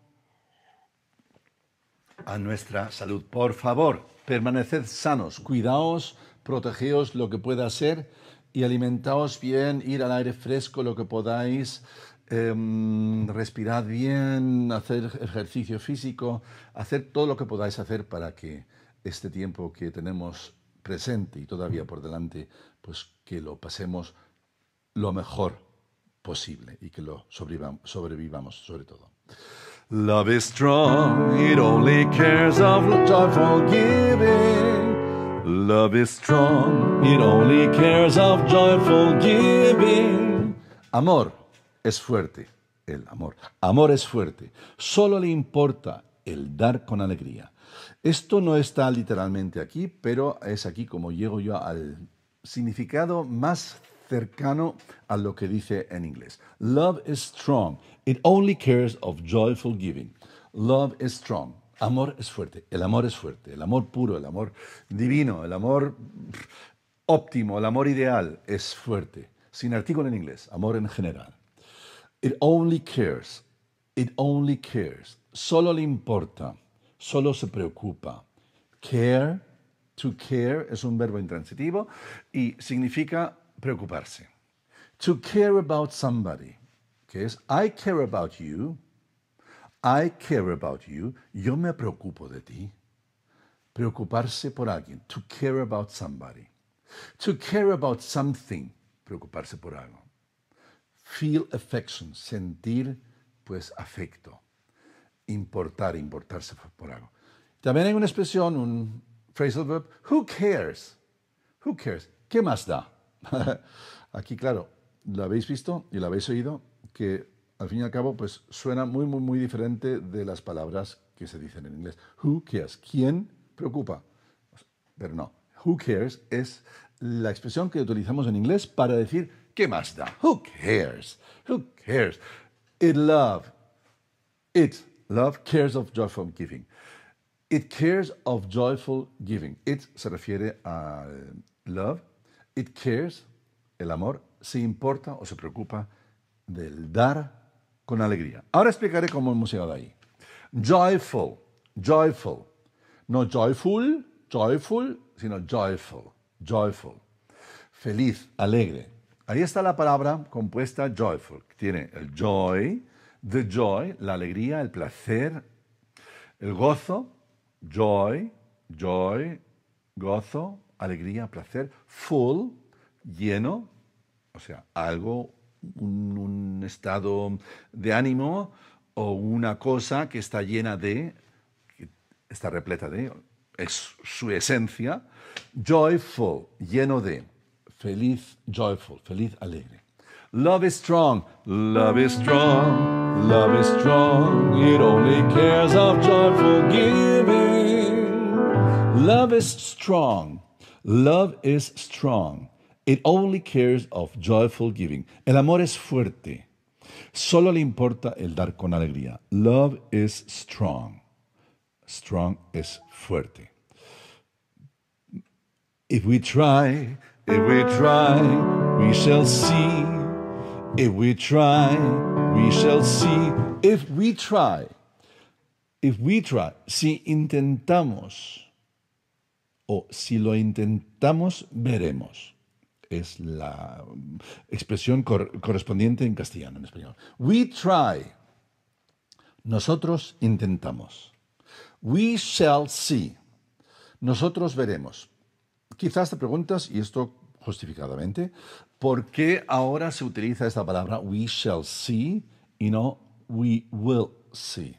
a nuestra salud. Por favor, permaneced sanos, cuidaos, protegeos lo que pueda ser y alimentaos bien, ir al aire fresco lo que podáis. Em, respirad bien, hacer ejercicio físico, hacer todo lo que podáis hacer para que este tiempo que tenemos presente y todavía por delante, pues que lo pasemos lo mejor posible y que lo sobrevivamos, sobre todo. strong, Amor es fuerte, el amor. Amor es fuerte. Solo le importa el dar con alegría. Esto no está literalmente aquí, pero es aquí como llego yo al significado más cercano a lo que dice en inglés. Love is strong. It only cares of joyful giving. Love is strong. Amor es fuerte. El amor es fuerte. El amor puro, el amor divino, el amor óptimo, el amor ideal es fuerte. Sin artículo en inglés, amor en general. It only cares. It only cares. Solo le importa. Solo se preocupa. Care, to care, es un verbo intransitivo y significa preocuparse. To care about somebody, que es I care about you, I care about you, yo me preocupo de ti. Preocuparse por alguien, to care about somebody. To care about something, preocuparse por algo. Feel affection, sentir pues afecto. Importar, importarse por algo. También hay una expresión, un phrasal verb, who cares? Who cares? ¿Qué más da? (laughs) Aquí, claro, lo habéis visto y lo habéis oído, que al fin y al cabo, pues suena muy, muy, muy diferente de las palabras que se dicen en inglés. Who cares? ¿Quién preocupa? Pero no, who cares es la expresión que utilizamos en inglés para decir ¿Qué más da? Who cares? Who cares? It love, it, love, cares of joyful giving. It cares of joyful giving. It se refiere a love. It cares, el amor, se importa o se preocupa del dar con alegría. Ahora explicaré cómo hemos llegado ahí. Joyful, joyful. No joyful, joyful, sino joyful, joyful. Feliz, alegre. Ahí está la palabra compuesta joyful. Que tiene el joy, the joy, la alegría, el placer, el gozo, joy, joy, gozo, alegría, placer, full, lleno, o sea, algo, un, estado de ánimo o una cosa que está llena de, está repleta de, es su esencia, joyful, lleno de. feliz joyful, feliz alegre. Love is strong, love is strong, love is strong, it only cares of joyful giving. Love is strong, love is strong, it only cares of joyful giving. El amor es fuerte, solo le importa el dar con alegría. Love is strong, strong es fuerte. If we try If we try, we shall see. If we try, we shall see. If we try, if we try, si intentamos o si lo intentamos, veremos. Es la expresión correspondiente en castellano, en español. We try. Nosotros intentamos. We shall see. Nosotros veremos. Quizás te preguntas, y esto justificadamente, ¿por qué ahora se utiliza esta palabra we shall see y no we will see?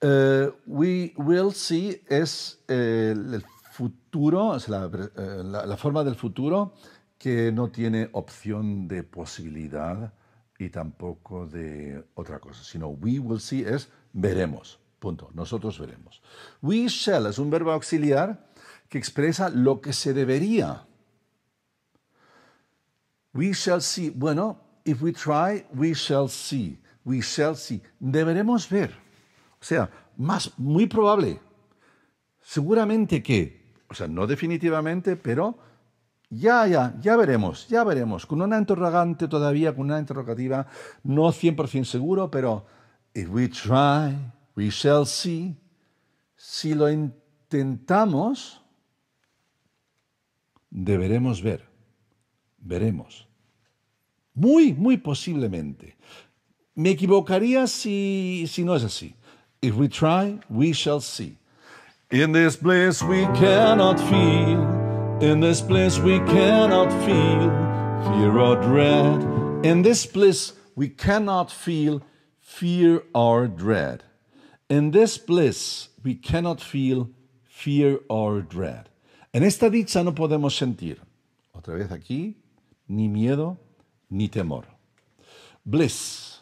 Eh, we will see es eh, el futuro, es eh, la, la, forma del futuro que no tiene opción de posibilidad y tampoco de otra cosa, sino we will see es veremos. Punto. Nosotros veremos. We shall es un verbo auxiliar que expresa lo que se debería. We shall see. Bueno, if we try, we shall see. We shall see. Deberemos ver. O sea, más, muy probable. Seguramente que, o sea, no definitivamente, pero ya, ya, ya veremos, ya veremos. Con una interrogante todavía, con una interrogativa, no 100% seguro, pero if we try, We shall see. Si lo intentamos, deberemos ver. Veremos. Muy, muy posiblemente. Me equivocaría si, si no es así. If we try, we shall see. In this place we cannot feel. In this place we cannot feel fear or dread. In this place we cannot feel fear or dread. In this bliss we cannot feel fear or dread. En esta dicha no podemos sentir, otra vez aquí, ni miedo ni temor. Bliss,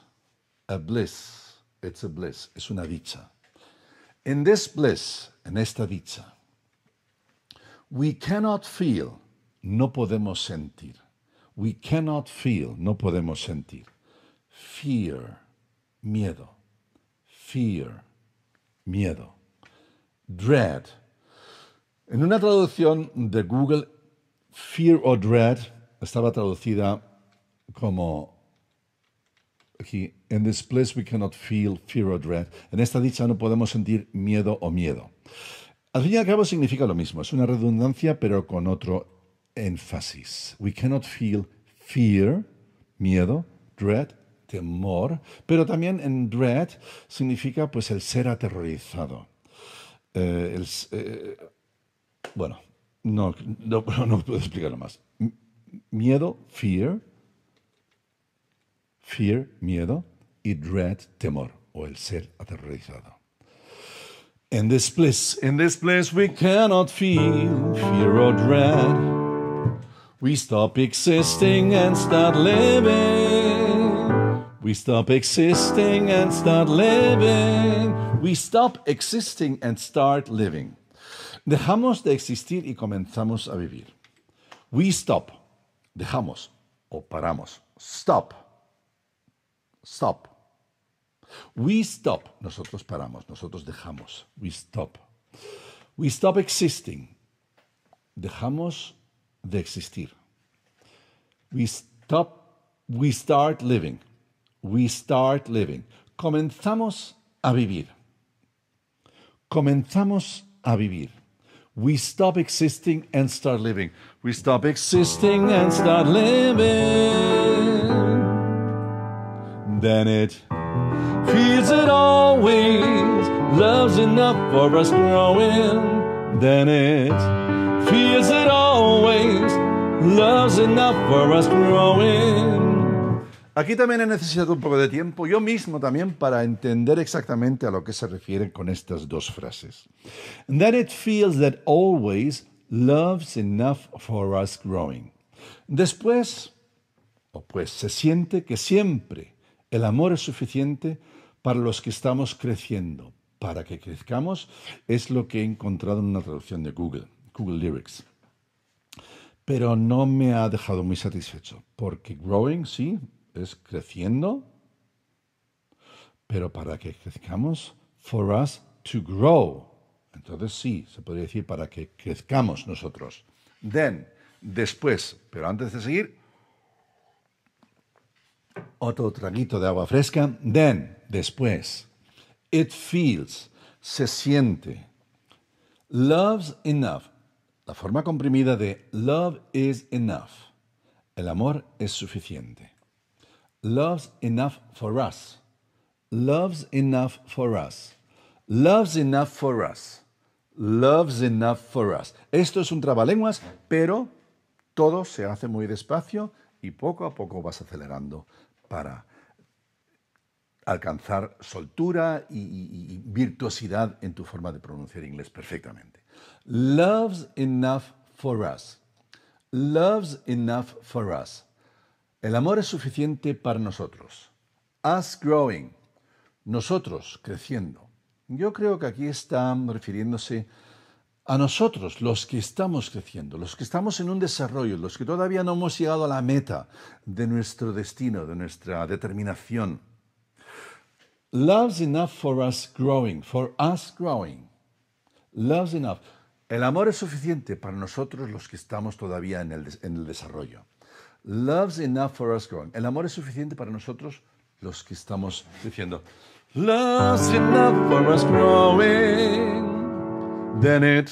a bliss, it's a bliss, es una dicha. In this bliss, en esta dicha, we cannot feel, no podemos sentir. We cannot feel, no podemos sentir. Fear, miedo. Fear, miedo. Dread. En una traducción de Google, fear or dread estaba traducida como aquí, in this place we cannot feel fear or dread. En esta dicha no podemos sentir miedo o miedo. Al fin y al cabo significa lo mismo, es una redundancia pero con otro énfasis. We cannot feel fear, miedo, dread, temor, pero también en dread significa pues el ser aterrorizado. Eh, eh, bueno, no, (laughs) no, puedo explicarlo más. Miedo, fear, fear, miedo, y dread, temor, o el ser aterrorizado. In this place, in this place we cannot feel fear or dread. We stop existing and start living. We stop existing and start living. We stop existing and start living. Dejamos de existir y comenzamos a vivir. We stop. Dejamos o paramos. Stop. Stop. We stop. Nosotros paramos. Nosotros dejamos. We stop. We stop existing. Dejamos de existir. We stop. We start living we start living. Comenzamos a vivir. Comenzamos a vivir. We stop existing and start living. We stop existing and start living. Then it feels it always. Love's enough for us growing. Then it feels it always. Love's enough for us growing. Aquí también he necesitado un poco de tiempo, yo mismo también, para entender exactamente a lo que se refiere con estas dos frases. That it feels that always loves enough for us growing. Después, o pues se siente que siempre el amor es suficiente para los que estamos creciendo. Para que crezcamos es lo que he encontrado en una traducción de Google, Google Lyrics pero no me ha dejado muy satisfecho, porque growing, sí, es creciendo, pero para que crezcamos, for us to grow. Entonces sí, se podría decir para que crezcamos nosotros. Then, después, pero antes de seguir, otro traguito de agua fresca. Then, después, it feels, se siente. Love's enough. La forma comprimida de love is enough. El amor es suficiente loves enough for us. Loves enough for us. Loves enough for us. Loves enough for us. Esto es un trabalenguas, pero todo se hace muy despacio y poco a poco vas acelerando para alcanzar soltura y, y, virtuosidad en tu forma de pronunciar inglés perfectamente. Loves enough for us. Loves enough for us. El amor es suficiente para nosotros. Us growing, nosotros creciendo. Yo creo que aquí están refiriéndose a nosotros, los que estamos creciendo, los que estamos en un desarrollo, los que todavía no hemos llegado a la meta de nuestro destino, de nuestra determinación. Love's enough for us growing, for us growing. Love's enough. El amor es suficiente para nosotros los que estamos todavía en el, en el desarrollo. Love's enough for us growing. El amor es suficiente para nosotros los que estamos creciendo. Love's enough for us growing. Then it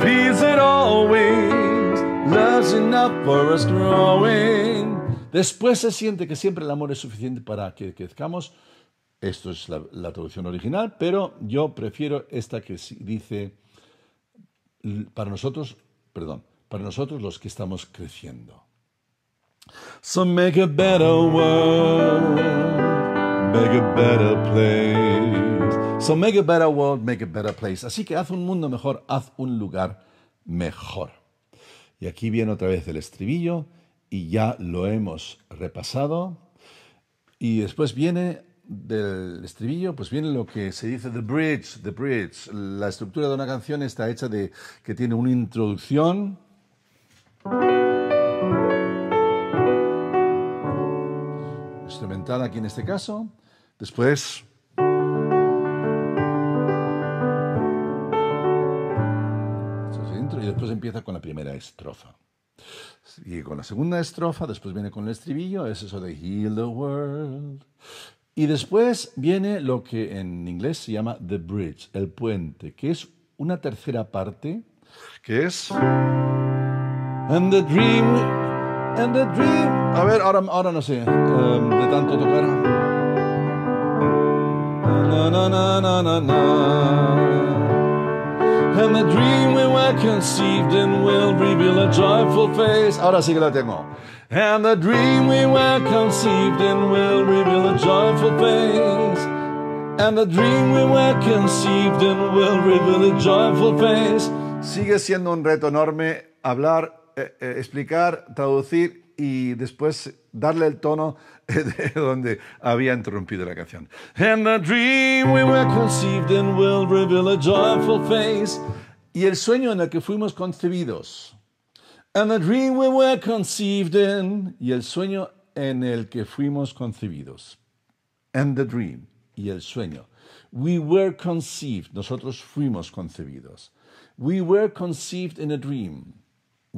feels it always. Love's enough for us growing. Después se siente que siempre el amor es suficiente para que crezcamos. Esto es la traducción original, pero yo prefiero esta que dice para nosotros, perdón, para nosotros los que estamos creciendo. So make a better world, make a better place. So make a better world, make a better place. Así que haz un mundo mejor, haz un lugar mejor. Y aquí viene otra vez el estribillo y ya lo hemos repasado. Y después viene del estribillo, pues viene lo que se dice the bridge, the bridge. La estructura de una canción está hecha de que tiene una introducción inventada aquí en este caso. Después y después empieza con la primera estrofa. Y con la segunda estrofa, después viene con el estribillo, es eso de Heal the World. Y después viene lo que en inglés se llama The Bridge, el puente, que es una tercera parte, que es... And the dream, and a ver, ahora, ahora no sé, um, de tanto tocar. Na, na, na, na, na, na. And the dream we were conceived in will reveal a joyful face. Ahora sí que la tengo. And the dream we were conceived in will reveal a joyful face. And the dream we were conceived in will reveal a joyful face. Sigue siendo un reto enorme hablar, eh, eh, explicar, traducir y después darle el tono (laughs) de donde había interrumpido la canción. Y el sueño en el que fuimos concebidos. And the dream we were conceived in. Y el sueño en el que fuimos concebidos. And the dream. Y el sueño. We were conceived. Nosotros fuimos concebidos. We were conceived in a dream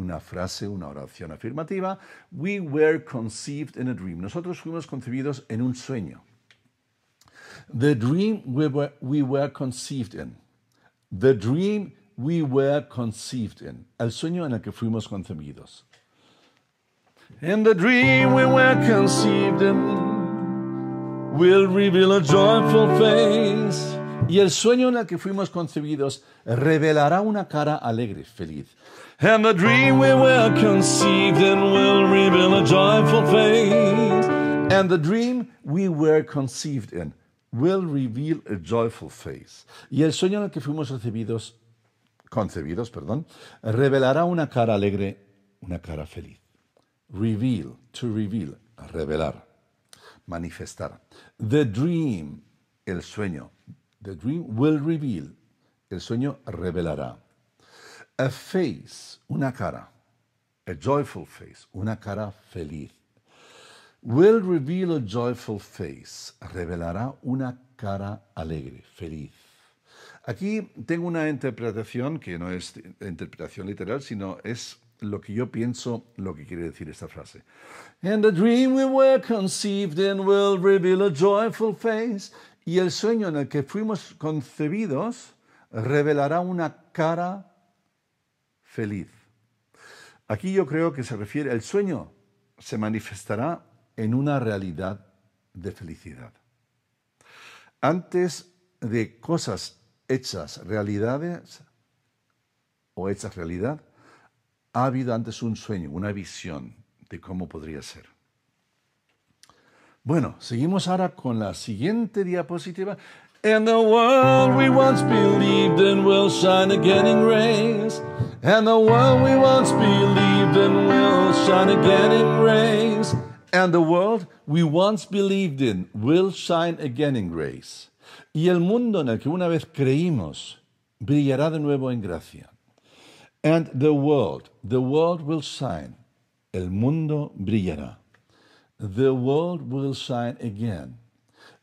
una frase, una oración afirmativa. We were conceived in a dream. Nosotros fuimos concebidos en un sueño. The dream we were, we were conceived in. The dream we were conceived in. El sueño en el que fuimos concebidos. In the dream we were conceived in, we'll reveal a joyful face. Y el sueño en el que fuimos concebidos revelará una cara alegre, feliz. And the dream we were conceived in will reveal a joyful face. Y el sueño en el que fuimos concebidos, concebidos, perdón, revelará una cara alegre, una cara feliz. Reveal, to reveal, revelar, manifestar. The dream, el sueño The dream will reveal. El sueño revelará. A face, una cara. A joyful face, una cara feliz. Will reveal a joyful face. Revelará una cara alegre, feliz. Aquí tengo una interpretación que no es interpretación literal, sino es lo que yo pienso lo que quiere decir esta frase. And the dream we were conceived in will reveal a joyful face. Y el sueño en el que fuimos concebidos revelará una cara feliz. Aquí yo creo que se refiere, el sueño se manifestará en una realidad de felicidad. Antes de cosas hechas realidades o hechas realidad, ha habido antes un sueño, una visión de cómo podría ser. Bueno, seguimos ahora con la siguiente diapositiva. And the world we once believed in will shine again in grace. And the world we once believed in will shine again in grace. And the world we once believed in will shine again in grace. Y el mundo en el que una vez creímos brillará de nuevo en gracia. And the world, the world will shine. El mundo brillará. The world will shine again.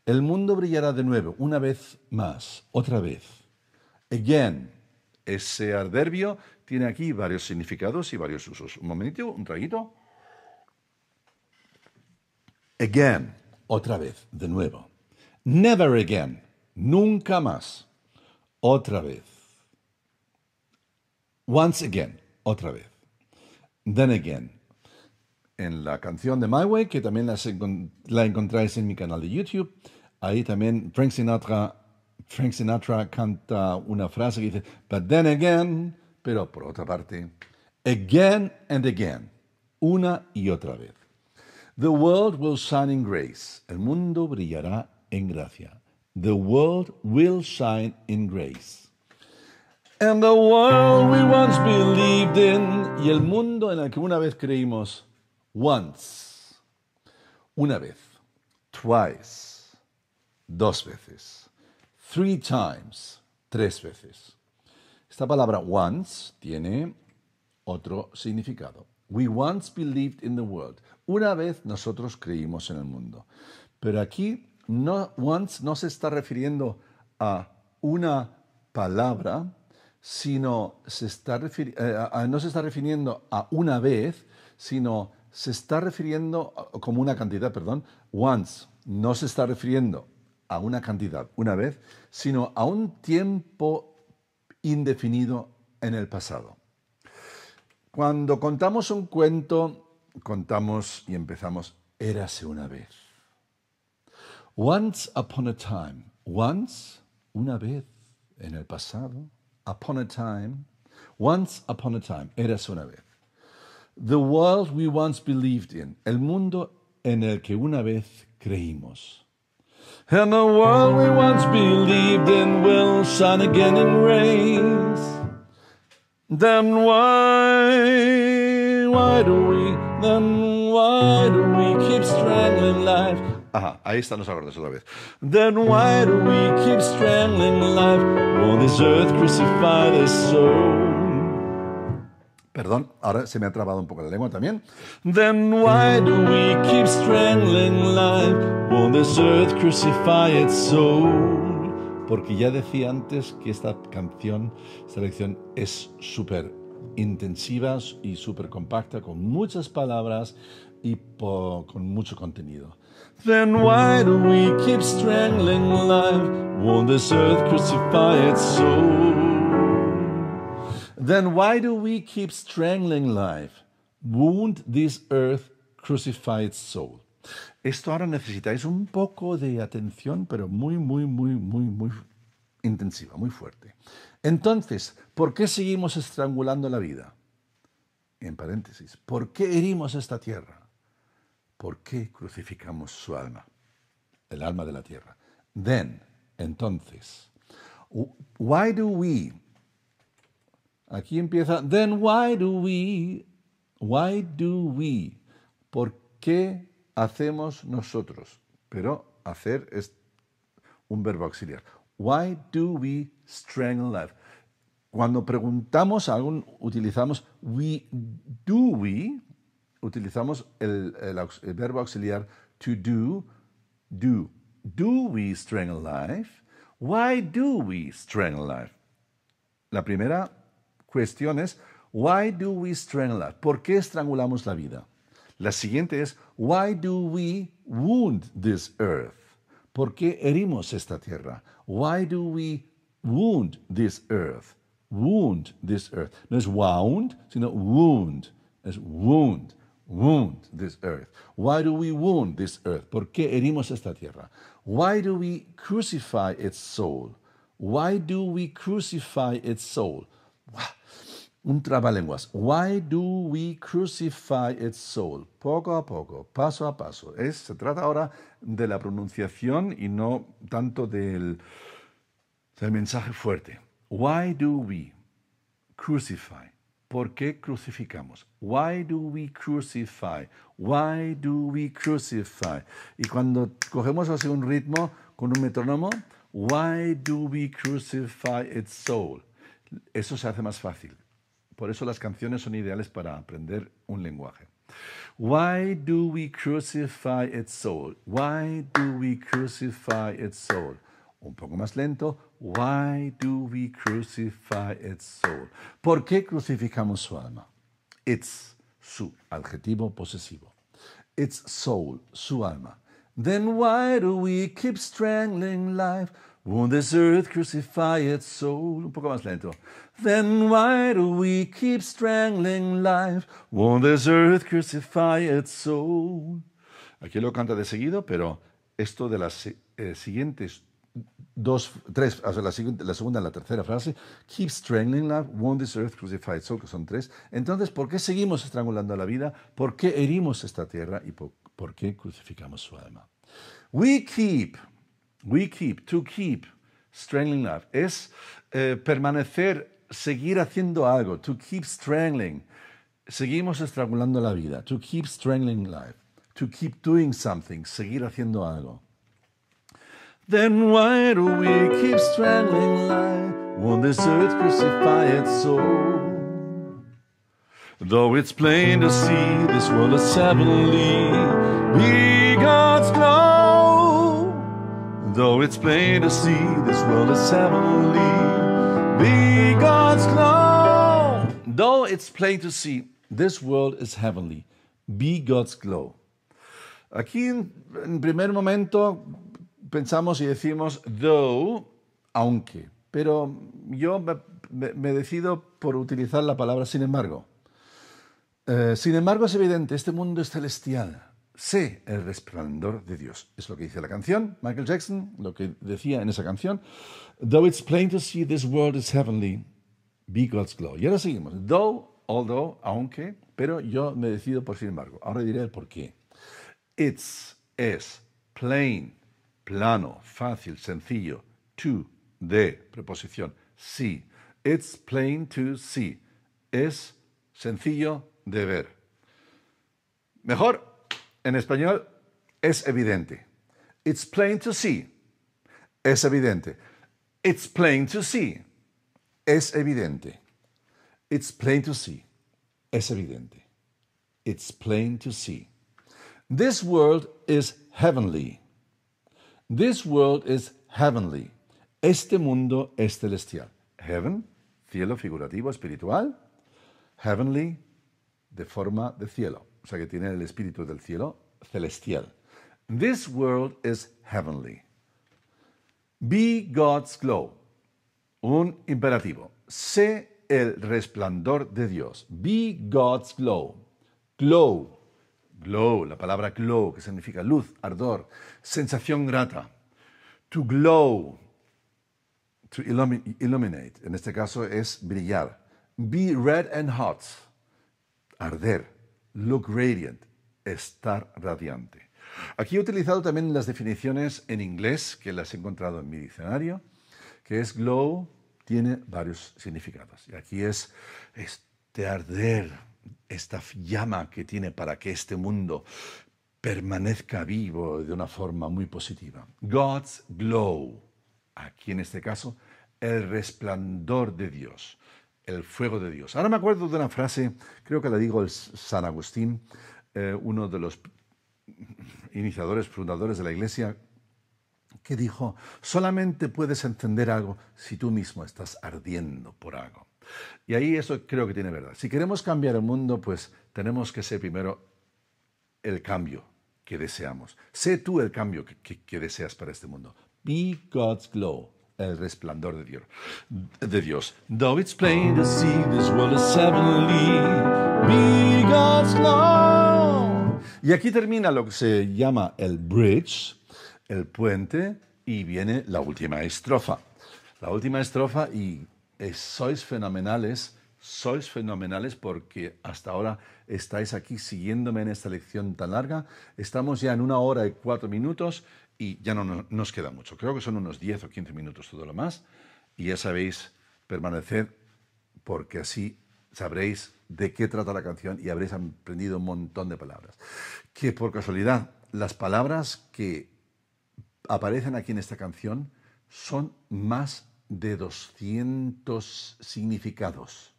El mundo brillará de nuevo, una vez más, otra vez. Again. Ese adverbio tiene aquí varios significados y varios usos. Un momentito, un traguito. Again. Otra vez, de nuevo. Never again. Nunca más. Otra vez. Once again. Otra vez. Then again en la canción de My Way, que también la, encontráis en mi canal de YouTube. Ahí también Frank Sinatra, Frank Sinatra canta una frase que dice, But then again, pero por otra parte, again and again, una y otra vez. The world will shine in grace. El mundo brillará en gracia. The world will shine in grace. And the world we once believed in. Y el mundo en el que una vez creímos Once, una vez. Twice, dos veces. Three times, tres veces. Esta palabra once tiene otro significado. We once believed in the world. Una vez nosotros creímos en el mundo. Pero aquí once no se está refiriendo a una palabra, sino se está eh, a, no se está refiriendo a una vez, sino se está refiriendo como una cantidad, perdón, once, no se está refiriendo a una cantidad una vez, sino a un tiempo indefinido en el pasado. Cuando contamos un cuento, contamos y empezamos, érase una vez. Once upon a time, once, una vez en el pasado, upon a time, once upon a time, érase una vez. The world we once believed in. El mundo en el que una vez creímos. And the world we once believed in will shine again in rays. Then why, why do we, then why do we keep strangling life? Ajá, ahí están los acordes otra vez. Then why do we keep strangling life? Will this earth crucify this soul? Perdón, ahora se me ha trabado un poco la lengua también. Then why do we keep strangling life? Won't this earth crucify its soul? Porque ya decía antes que esta canción, esta lección es súper intensiva y súper compacta, con muchas palabras y con mucho contenido. Then why do we keep strangling life? Won't this earth crucify its soul? then why do we keep strangling life? Wound this earth crucified soul. Esto ahora necesitáis un poco de atención, pero muy, muy, muy, muy, muy intensiva, muy fuerte. Entonces, ¿por qué seguimos estrangulando la vida? En paréntesis, ¿por qué herimos esta tierra? ¿Por qué crucificamos su alma? El alma de la tierra. Then, entonces, why do we Aquí empieza, then why do we, why do we? ¿Por qué hacemos nosotros? Pero hacer es un verbo auxiliar. Why do we strangle life? Cuando preguntamos algo, utilizamos we, do we, utilizamos el, verbo auxiliar to do, do. Do we strangle life? Why do we strangle life? La primera cuestión es, why do we strangle ¿Por qué estrangulamos la vida? La siguiente es, why do we wound this earth? ¿Por qué herimos esta tierra? Why do we wound this earth? Wound this earth. No es wound, sino wound. Es wound. Wound this earth. Why do we wound this earth? ¿Por qué herimos esta tierra? Why do we crucify its soul? Why do we crucify its soul? un trabalenguas. Why do we crucify its soul? Poco a poco, paso a paso. se trata ahora de la pronunciación y no tanto del, del mensaje fuerte. Why do we crucify? ¿Por qué crucificamos? Why do we crucify? Why do we crucify? Y cuando cogemos así un ritmo con un metrónomo, Why do we crucify its soul? Eso se hace más fácil. Por eso las canciones son ideales para aprender un lenguaje. Why do we crucify its soul? Why do we crucify its soul? Un poco más lento. Why do we crucify its soul? ¿Por qué crucificamos su alma? Its, su adjetivo posesivo. Its soul, su alma. Then why do we keep strangling life? Won't this earth crucify its soul? Un poco más lento. Then why do we keep strangling life? Won't this earth crucify its soul? Aquí lo canta de seguido, pero esto de las eh, siguientes dos, tres, o sea, la, la segunda y la tercera frase, keep strangling life, won't this earth crucify its soul, que son tres. Entonces, ¿por qué seguimos estrangulando la vida? ¿Por qué herimos esta tierra? ¿Y por qué crucificamos su alma? We keep, we keep, to keep, strangling life. es eh, permanecer, seguir haciendo algo, to keep strangling. Seguimos estrangulando la vida, to keep strangling life, to keep doing something, seguir haciendo algo. Then why do we keep strangling life? Won't this earth crucify its soul? Though it's plain to see this world is heavenly, Though it's plain to see this world is heavenly Be God's glow. Though it's plain to see this world is heavenly, be God's glow. Aquí en primer momento pensamos y decimos though, aunque, pero yo me, decido por utilizar la palabra sin embargo. Eh, sin embargo es evidente, este mundo es celestial sé el resplandor de Dios. Es lo que dice la canción, Michael Jackson, lo que decía en esa canción. Though it's plain to see this world is heavenly, be God's glory. Y ahora seguimos. Though, although, aunque, pero yo me decido por sin embargo. Ahora diré el por qué. It's, es, plain, plano, fácil, sencillo, to, de, preposición, see. It's plain to see. Es sencillo de ver. Mejor en español es evidente. It's plain to see. Es evidente. It's plain to see. Es evidente. It's plain to see. Es evidente. It's plain to see. This world is heavenly. This world is heavenly. Este mundo es celestial. Heaven, cielo figurativo, espiritual. Heavenly, de forma de cielo sea que tiene el espíritu del cielo celestial. This world is heavenly. Be God's glow. Un imperativo. Sé el resplandor de Dios. Be God's glow. Glow. Glow, la palabra glow, que significa luz, ardor, sensación grata. To glow, to illuminate, en este caso es brillar. Be red and hot, arder Look radiant, estar radiante. Aquí he utilizado también las definiciones en inglés que las he encontrado en mi diccionario, que es glow, tiene varios significados. Y aquí es este arder, esta llama que tiene para que este mundo permanezca vivo de una forma muy positiva. God's glow, aquí en este caso, el resplandor de Dios el fuego de Dios. Ahora me acuerdo de una frase, creo que la digo el San Agustín, eh, uno de los iniciadores, fundadores de la iglesia, que dijo, solamente puedes entender algo si tú mismo estás ardiendo por algo. Y ahí eso creo que tiene verdad. Si queremos cambiar el mundo, pues tenemos que ser primero el cambio que deseamos. Sé tú el cambio que deseas para este mundo. Be God's glow el resplandor de Dios. De Dios. Y aquí termina lo que se llama el bridge, el puente, y viene la última estrofa. La última estrofa y sois fenomenales, sois fenomenales porque hasta ahora estáis aquí siguiéndome en esta lección tan larga. Estamos ya en una hora y cuatro minutos y ya no, nos queda mucho. Creo que son unos 10 o 15 minutos todo lo más. Y ya sabéis, permanecer porque así sabréis de qué trata la canción y habréis aprendido un montón de palabras. Que por casualidad, las palabras que aparecen aquí en esta canción son más de 200 significados.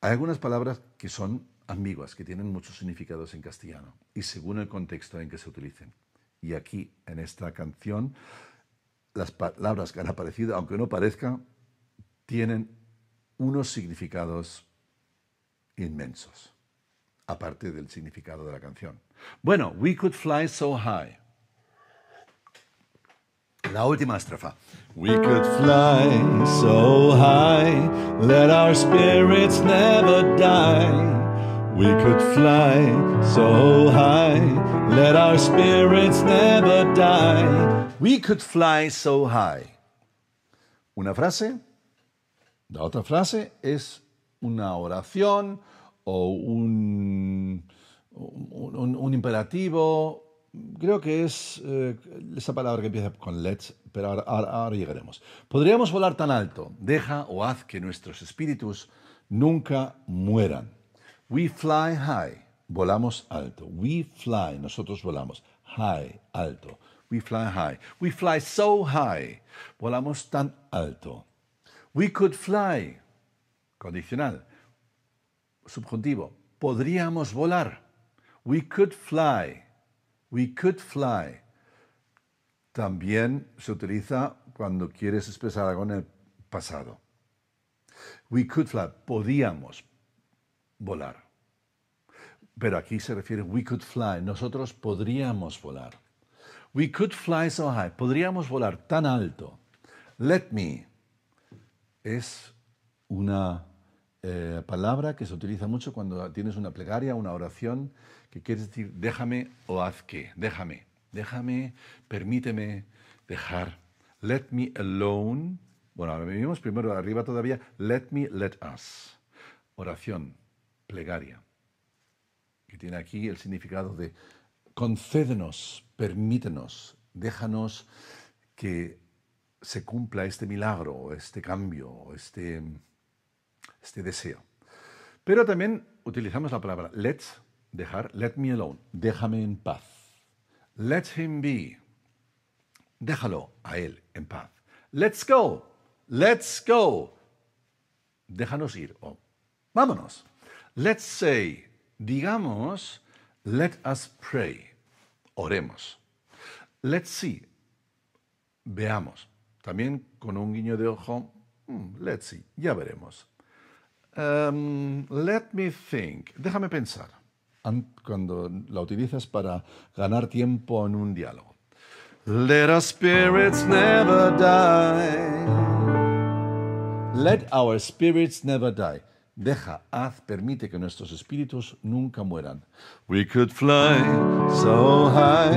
Hay algunas palabras que son ambiguas, que tienen muchos significados en castellano y según el contexto en que se utilicen. Y aquí, en esta canción, las palabras que han aparecido, aunque no parezcan, tienen unos significados inmensos, aparte del significado de la canción. Bueno, We Could Fly So High. La última estrofa. We could fly so high, let our spirits never die. We could fly so high, let our spirits never die. We could fly so high. Una frase, la otra frase es una oración o un, un, imperativo. Creo que es eh, esa palabra que empieza con let's, pero ahora llegaremos. Podríamos volar tan alto. Deja o haz que nuestros espíritus nunca mueran. We fly high. Volamos alto. We fly. Nosotros volamos. High. Alto. We fly high. We fly so high. Volamos tan alto. We could fly. Condicional. Subjuntivo. Podríamos volar. We could fly. We could fly. También se utiliza cuando quieres expresar algo en el pasado. We could fly. Podíamos volar. Pero aquí se refiere we could fly, nosotros podríamos volar. We could fly so high, podríamos volar tan alto. Let me es una eh, palabra que se utiliza mucho cuando tienes una plegaria, una oración, que quiere decir déjame o haz que, déjame, déjame, permíteme dejar. Let me alone. Bueno, ahora vivimos primero arriba todavía. Let me, let us. Oración plegaria, que tiene aquí el significado de concédenos, permítenos, déjanos que se cumpla este milagro, este cambio, este, este deseo. Pero también utilizamos la palabra let, dejar, let me alone, déjame en paz. Let him be, déjalo a él en paz. Let's go, let's go, déjanos ir o vámonos. Let's say, digamos, let us pray, oremos. Let's see, veamos. También con un guiño de ojo, hmm, let's see, ya veremos. Um, let me think, déjame pensar. Cuando la utilizas para ganar tiempo en un diálogo. Let our spirits never die. Let our spirits never die. Deja, haz, permite que nuestros espíritus nunca mueran. We could fly so high,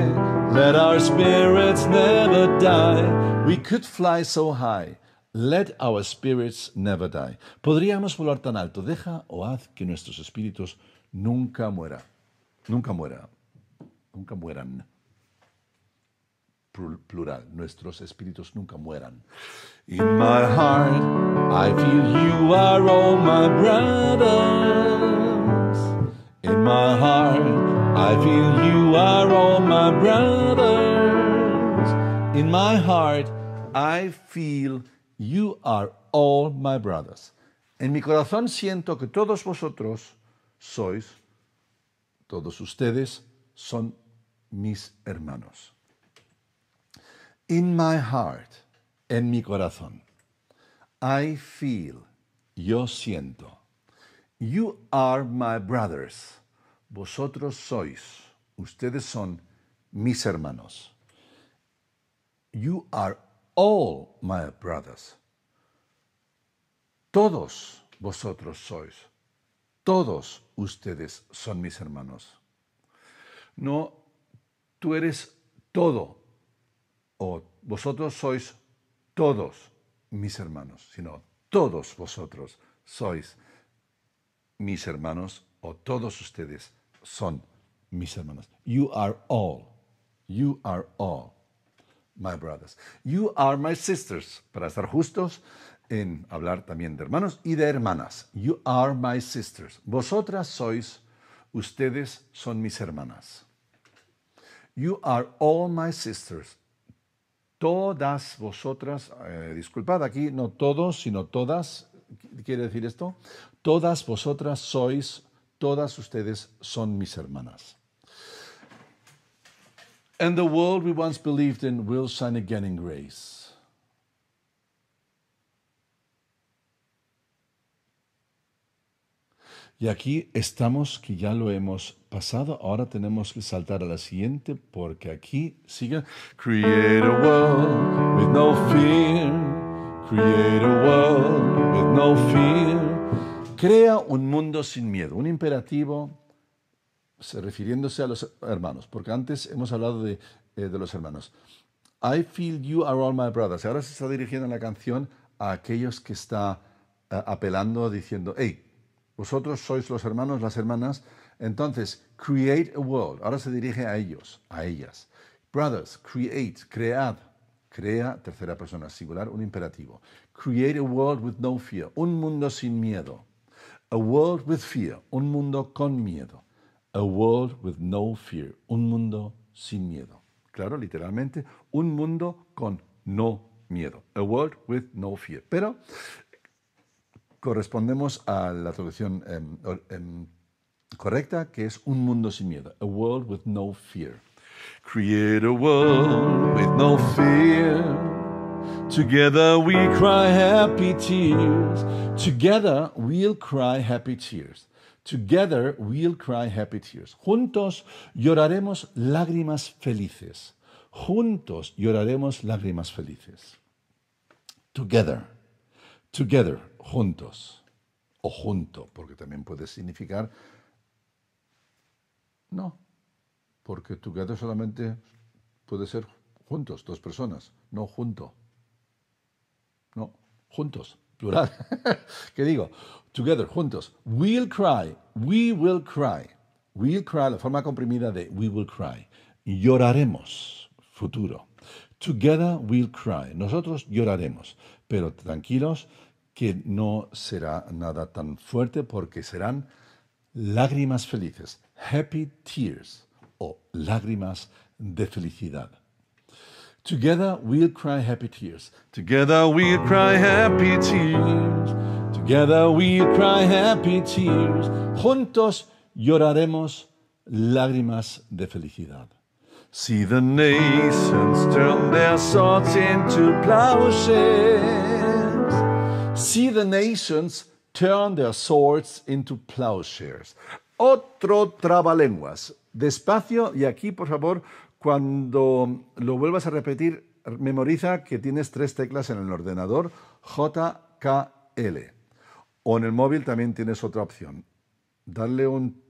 let our spirits never die. We could fly so high, let our spirits never die. Podríamos volar tan alto. Deja o haz que nuestros espíritus nunca mueran. Nunca mueran. Nunca mueran plural, nuestros espíritus nunca mueran. In my heart, I feel you are all my brothers. In my heart, I feel you are all my brothers. In my heart, I feel you are all my brothers. En mi corazón siento que todos vosotros sois, todos ustedes son mis hermanos. In my heart, en mi corazón. I feel, yo siento. You are my brothers. Vosotros sois, ustedes son mis hermanos. You are all my brothers. Todos vosotros sois. Todos ustedes son mis hermanos. No, tú eres todo o vosotros sois todos mis hermanos, sino todos vosotros sois mis hermanos o todos ustedes son mis hermanos. You are all. You are all my brothers. You are my sisters. Para estar justos en hablar también de hermanos y de hermanas. You are my sisters. Vosotras sois, ustedes son mis hermanas. You are all my sisters todas vosotras, eh, disculpad aquí, no todos, sino todas, ¿quiere decir esto? Todas vosotras sois, todas ustedes son mis hermanas. And the world we once believed in will shine again in grace. Y aquí estamos que ya lo hemos pasado. Ahora tenemos que saltar a la siguiente porque aquí sigue. Create Crea un mundo sin miedo. Un imperativo refiriéndose a los hermanos. Porque antes hemos hablado eh, de, los hermanos. I feel you are all my brothers. Ahora se está dirigiendo la canción a aquellos que está eh, apelando, diciendo, hey, vosotros sois los hermanos, las hermanas. Entonces, create a world. Ahora se dirige a ellos, a ellas. Brothers, create, cread. Crea, tercera persona singular, un imperativo. Create a world with no fear. Un mundo sin miedo. A world with fear. Un mundo con miedo. A world with no fear. Un mundo sin miedo. Claro, literalmente, un mundo con no miedo. A world with no fear. Pero correspondemos a la traducción em, em, correcta, que es un mundo sin miedo, a world with no fear. Create a world with no fear. Together we cry happy tears. Together we'll cry happy tears. Together we'll cry happy tears. Juntos lloraremos lágrimas felices. Juntos lloraremos lágrimas felices. Together. Together, juntos, o junto, porque también puede significar no, porque together solamente puede ser juntos, dos personas, no junto. No, juntos, plural. (laughs) ¿Qué digo? Together, juntos. We'll cry, we will cry. We'll cry, la forma comprimida de we will cry. Lloraremos, futuro. Together we'll cry. Nosotros lloraremos pero tranquilos que no será nada tan fuerte porque serán lágrimas felices, happy tears o lágrimas de felicidad. Together we'll cry happy tears. Together we'll cry happy tears. Together we'll cry happy tears. Juntos lloraremos lágrimas de felicidad. See the nations turn their swords into plowshares. See the nations turn their swords into plowshares. Otro trabalenguas. Despacio, y aquí por favor, cuando lo vuelvas a repetir, memoriza que tienes tres teclas en el ordenador, J, K, L. O en el móvil también tienes otra opción. Darle un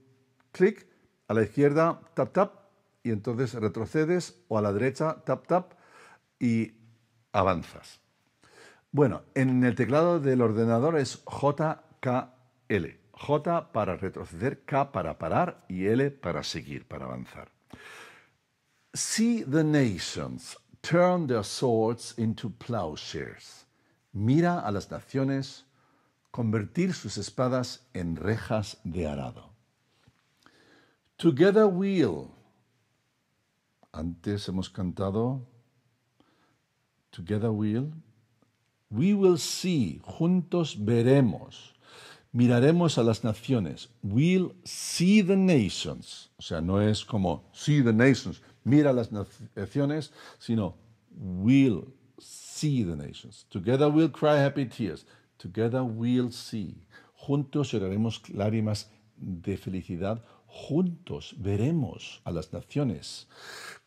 clic a la izquierda, tap tap, y entonces retrocedes o a la derecha, tap, tap, y avanzas. Bueno, en el teclado del ordenador es JKL. J para retroceder, K para parar y L para seguir, para avanzar. See the nations turn their swords into plowshares. Mira a las naciones convertir sus espadas en rejas de arado. Together we'll antes hemos cantado Together We'll. We will see. Juntos veremos. Miraremos a las naciones. We'll see the nations. O sea, no es como see the nations. Mira las naciones, sino we'll see the nations. Together we'll cry happy tears. Together we'll see. Juntos lloraremos lágrimas de felicidad juntos veremos a las naciones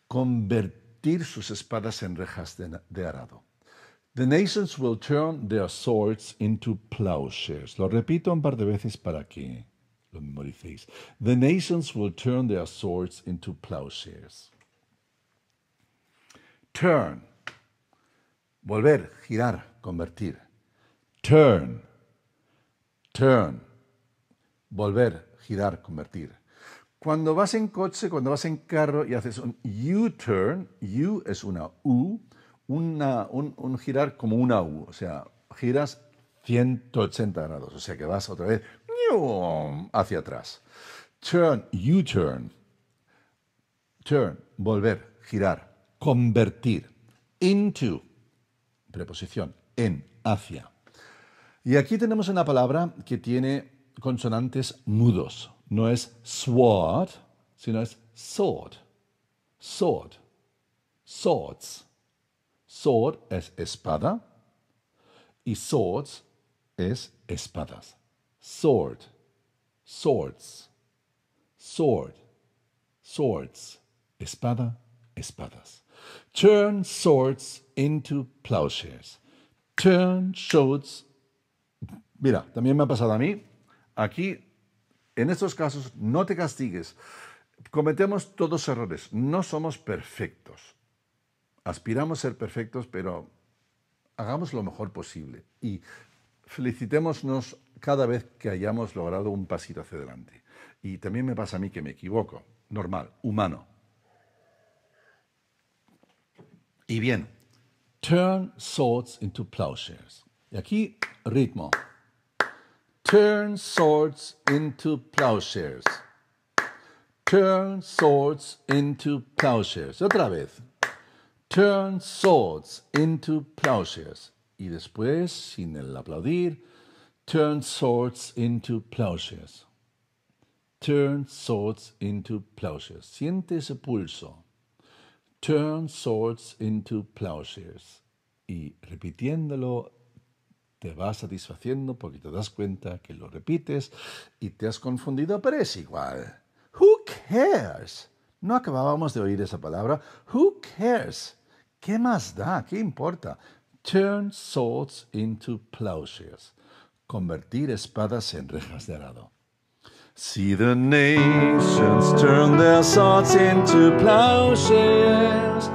convertir sus espadas en rejas de, arado. The nations will turn their swords into plowshares. Lo repito un par de veces para que lo memoricéis. The nations will turn their swords into plowshares. Turn. Volver, girar, convertir. Turn. Turn. Volver, girar, convertir. Cuando vas en coche, cuando vas en carro y haces un U-turn, U es una U, un, un girar como una U, o sea, giras 180 grados, o sea que vas otra vez hacia atrás. Turn, U-turn. Turn, volver, girar, convertir. Into, preposición, en, hacia. Y aquí tenemos una palabra que tiene consonantes mudos. No es sword, sino es sword. Sword. Swords. Sword es espada y swords es espadas. Sword. Swords. Sword. Swords. Espada, espadas. Turn swords into plowshares. Turn swords. Mira, también me ha pasado a mí. Aquí en estos casos, no te castigues. Cometemos todos errores. No somos perfectos. Aspiramos a ser perfectos, pero hagamos lo mejor posible y felicitémonos cada vez que hayamos logrado un pasito hacia adelante. Y también me pasa a mí que me equivoco. Normal, humano. Y bien, turn swords into plowshares. Y aquí, ritmo. Turn swords into plowshares. Turn swords into plowshares. Otra vez. Turn swords into plowshares. Y después, sin el aplaudir, turn swords into plowshares. Turn swords into plowshares. Siente ese pulso. Turn swords into plowshares. Y repitiéndolo te va satisfaciendo porque te das cuenta que lo repites y te has confundido, pero es igual. Who cares? No acabábamos de oír esa palabra. Who cares? ¿Qué más da? ¿Qué importa? Turn swords into plowshares. Convertir espadas en rejas de arado. See the nations turn their swords into plowshares.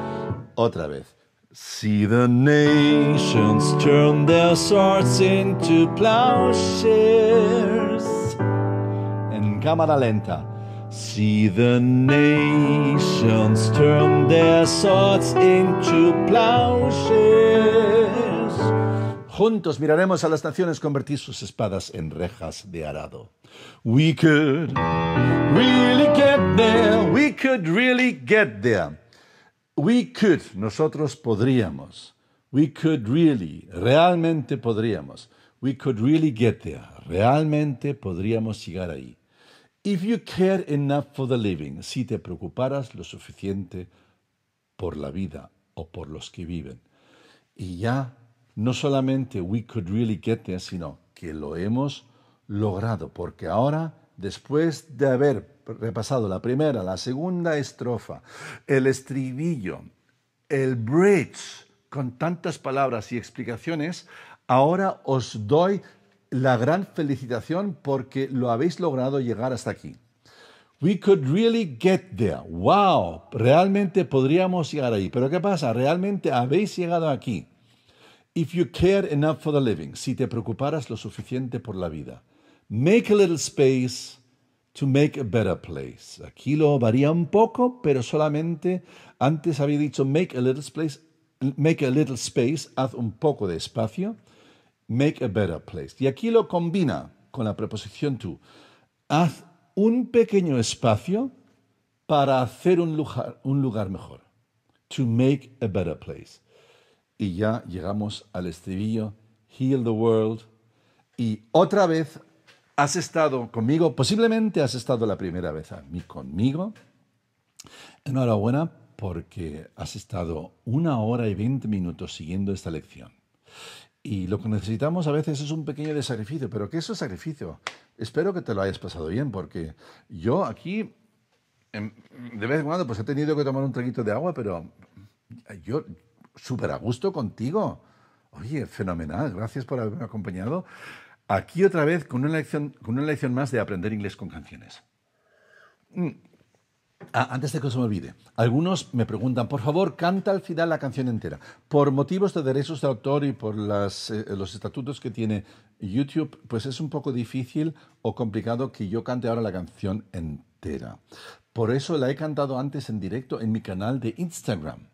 Otra vez. See the nations turn their swords into plowshares. En cámara lenta. See the nations turn their swords into plowshares. Juntos miraremos a las naciones convertir sus espadas en rejas de arado. We could really get there. We could really get there. We could, nosotros podríamos. We could really, realmente podríamos. We could really get there. Realmente podríamos llegar ahí. If you care enough for the living, si te preocuparas lo suficiente por la vida o por los que viven. Y ya, no solamente we could really get there, sino que lo hemos logrado, porque ahora, después de haber repasado la primera, la segunda estrofa, el estribillo, el bridge, con tantas palabras y explicaciones, ahora os doy la gran felicitación porque lo habéis logrado llegar hasta aquí. We could really get there. Wow, realmente podríamos llegar ahí. Pero ¿qué pasa? Realmente habéis llegado aquí. If you care enough for the living, si te preocuparas lo suficiente por la vida. Make a little space to make a better place. Aquí lo varía un poco, pero solamente antes había dicho make a little space, make a little space, haz un poco de espacio, make a better place. Y aquí lo combina con la preposición to. Haz un pequeño espacio para hacer un lugar, un lugar mejor. To make a better place. Y ya llegamos al estribillo, heal the world. Y otra vez Has estado conmigo, posiblemente has estado la primera vez a conmigo. Enhorabuena porque has estado una hora y veinte minutos siguiendo esta lección. Y lo que necesitamos a veces es un pequeño de sacrificio, pero ¿qué es un sacrificio? Espero que te lo hayas pasado bien, porque yo aquí, em, de vez en cuando, pues he tenido que tomar un traguito de agua, pero yo súper a gusto contigo. Oye, fenomenal, gracias por haberme acompañado. Aquí otra vez con una lección, más de aprender inglés con canciones. Mm. Ah, antes de que se me olvide, algunos me preguntan, por favor, canta al final la canción entera. Por motivos de derechos de autor y por eh, los estatutos que tiene YouTube, pues es un poco difícil o complicado que yo cante ahora la canción entera. Por eso la he cantado antes en directo en mi canal de Instagram.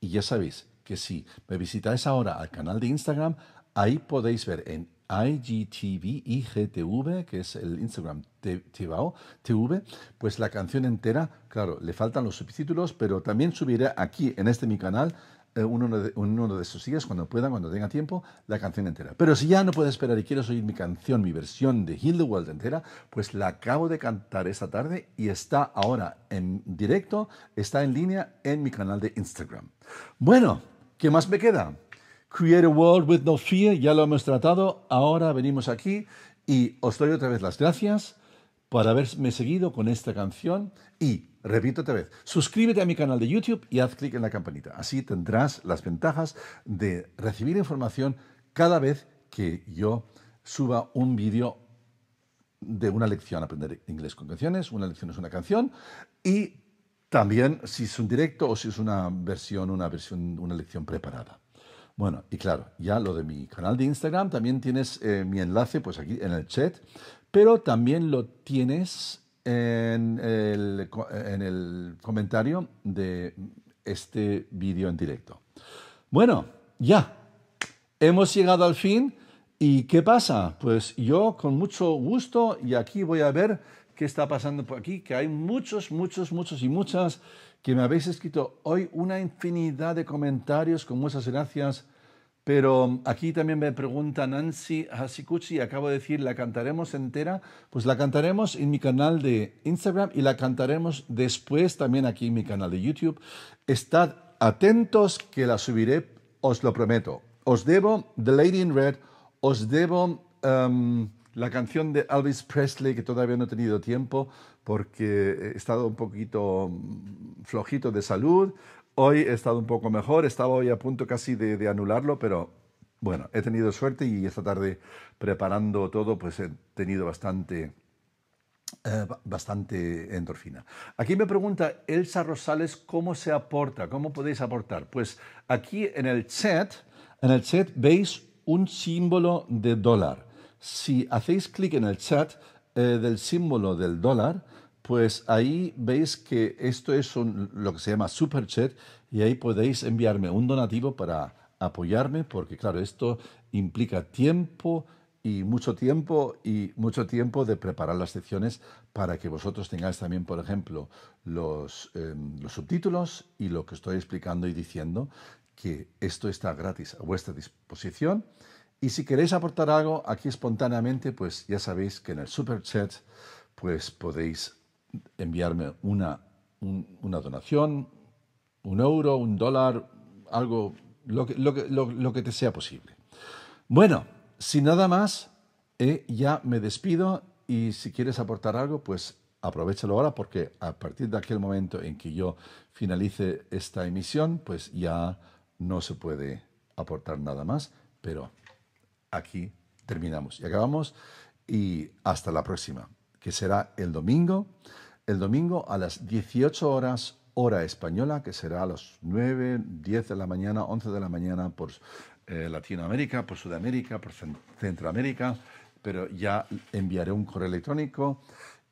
Y ya sabéis que si me visitáis ahora al canal de Instagram, ahí podéis ver en IGTV, IGTV, que es el Instagram TV, pues la canción entera, claro, le faltan los subtítulos, pero también subiré aquí, en este mi canal, eh, uno de, uno de sus días, cuando pueda, cuando tenga tiempo, la canción entera. Pero si ya no puedes esperar y quieres oír mi canción, mi versión de World entera, pues la acabo de cantar esta tarde y está ahora en directo, está en línea en mi canal de Instagram. Bueno, ¿qué más me queda? Create a World with No Fear, ya lo hemos tratado, ahora venimos aquí y os doy otra vez las gracias por haberme seguido con esta canción y, repito otra vez, suscríbete a mi canal de YouTube y haz clic en la campanita. Así tendrás las ventajas de recibir información cada vez que yo suba un vídeo de una lección, aprender inglés con canciones, una lección es una canción, y también si es un directo o si es una versión, una versión, una lección preparada. Bueno, y claro, ya lo de mi canal de Instagram, también tienes eh, mi enlace pues aquí en el chat, pero también lo tienes en el, en el comentario de este vídeo en directo. Bueno, ya, hemos llegado al fin. ¿Y qué pasa? Pues yo con mucho gusto y aquí voy a ver qué está pasando por aquí, que hay muchos, muchos, muchos y muchas que me habéis escrito hoy una infinidad de comentarios con muchas gracias pero aquí también me pregunta Nancy Hasikuchi, acabo de decir, ¿la cantaremos entera? Pues la cantaremos en mi canal de Instagram y la cantaremos después también aquí en mi canal de YouTube. Estad atentos que la subiré, os lo prometo. Os debo The Lady in Red, os debo em, la canción de Elvis Presley, que todavía no he tenido tiempo porque he estado un poquito mm, flojito de salud. Hoy he estado un poco mejor, estaba hoy a punto casi de, anularlo, pero bueno, he tenido suerte y esta tarde preparando todo, pues he tenido bastante, eh, bastante endorfina. Aquí me pregunta Elsa Rosales cómo se aporta, cómo podéis aportar. Pues aquí en el chat, en el chat veis un símbolo de dólar. Si hacéis clic en el chat eh, del símbolo del dólar, pues ahí veis que esto es lo que se llama Super Chat y ahí podéis enviarme un donativo para apoyarme, porque claro, esto implica tiempo y mucho tiempo y mucho tiempo de preparar las secciones para que vosotros tengáis también, por ejemplo, los, em, los subtítulos y lo que estoy explicando y diciendo, que esto está gratis a vuestra disposición. Y si queréis aportar algo aquí espontáneamente, pues ya sabéis que en el Super Chat pues podéis enviarme una, una donación, un euro, un dólar, algo, lo que, lo, que, te sea posible. Bueno, sin nada más, eh, ya me despido y si quieres aportar algo, pues aprovechalo ahora porque a partir de aquel momento en que yo finalice esta emisión, pues ya no se puede aportar nada más, pero aquí terminamos y acabamos y hasta la próxima que será el domingo, el domingo a las 18 horas hora española, que será a las 9, 10 de la mañana, 11 de la mañana por eh, Latinoamérica, por Sudamérica, por Centroamérica, pero ya enviaré un correo electrónico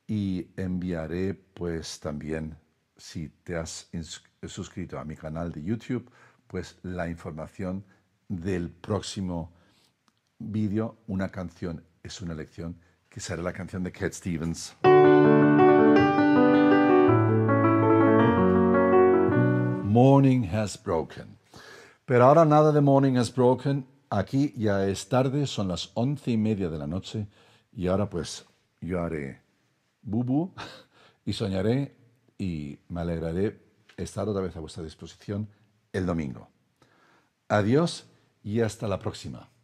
y enviaré pues también, si te has suscrito a mi canal de YouTube, pues la información del próximo vídeo, una canción es una lección que será la canción de Cat Stevens. Morning has broken. Pero ahora nada de morning has broken. Aquí ya es tarde, son las once y media de la noche. Y ahora pues yo haré bubu y soñaré y me alegraré estar otra vez a vuestra disposición el domingo. Adiós y hasta la próxima.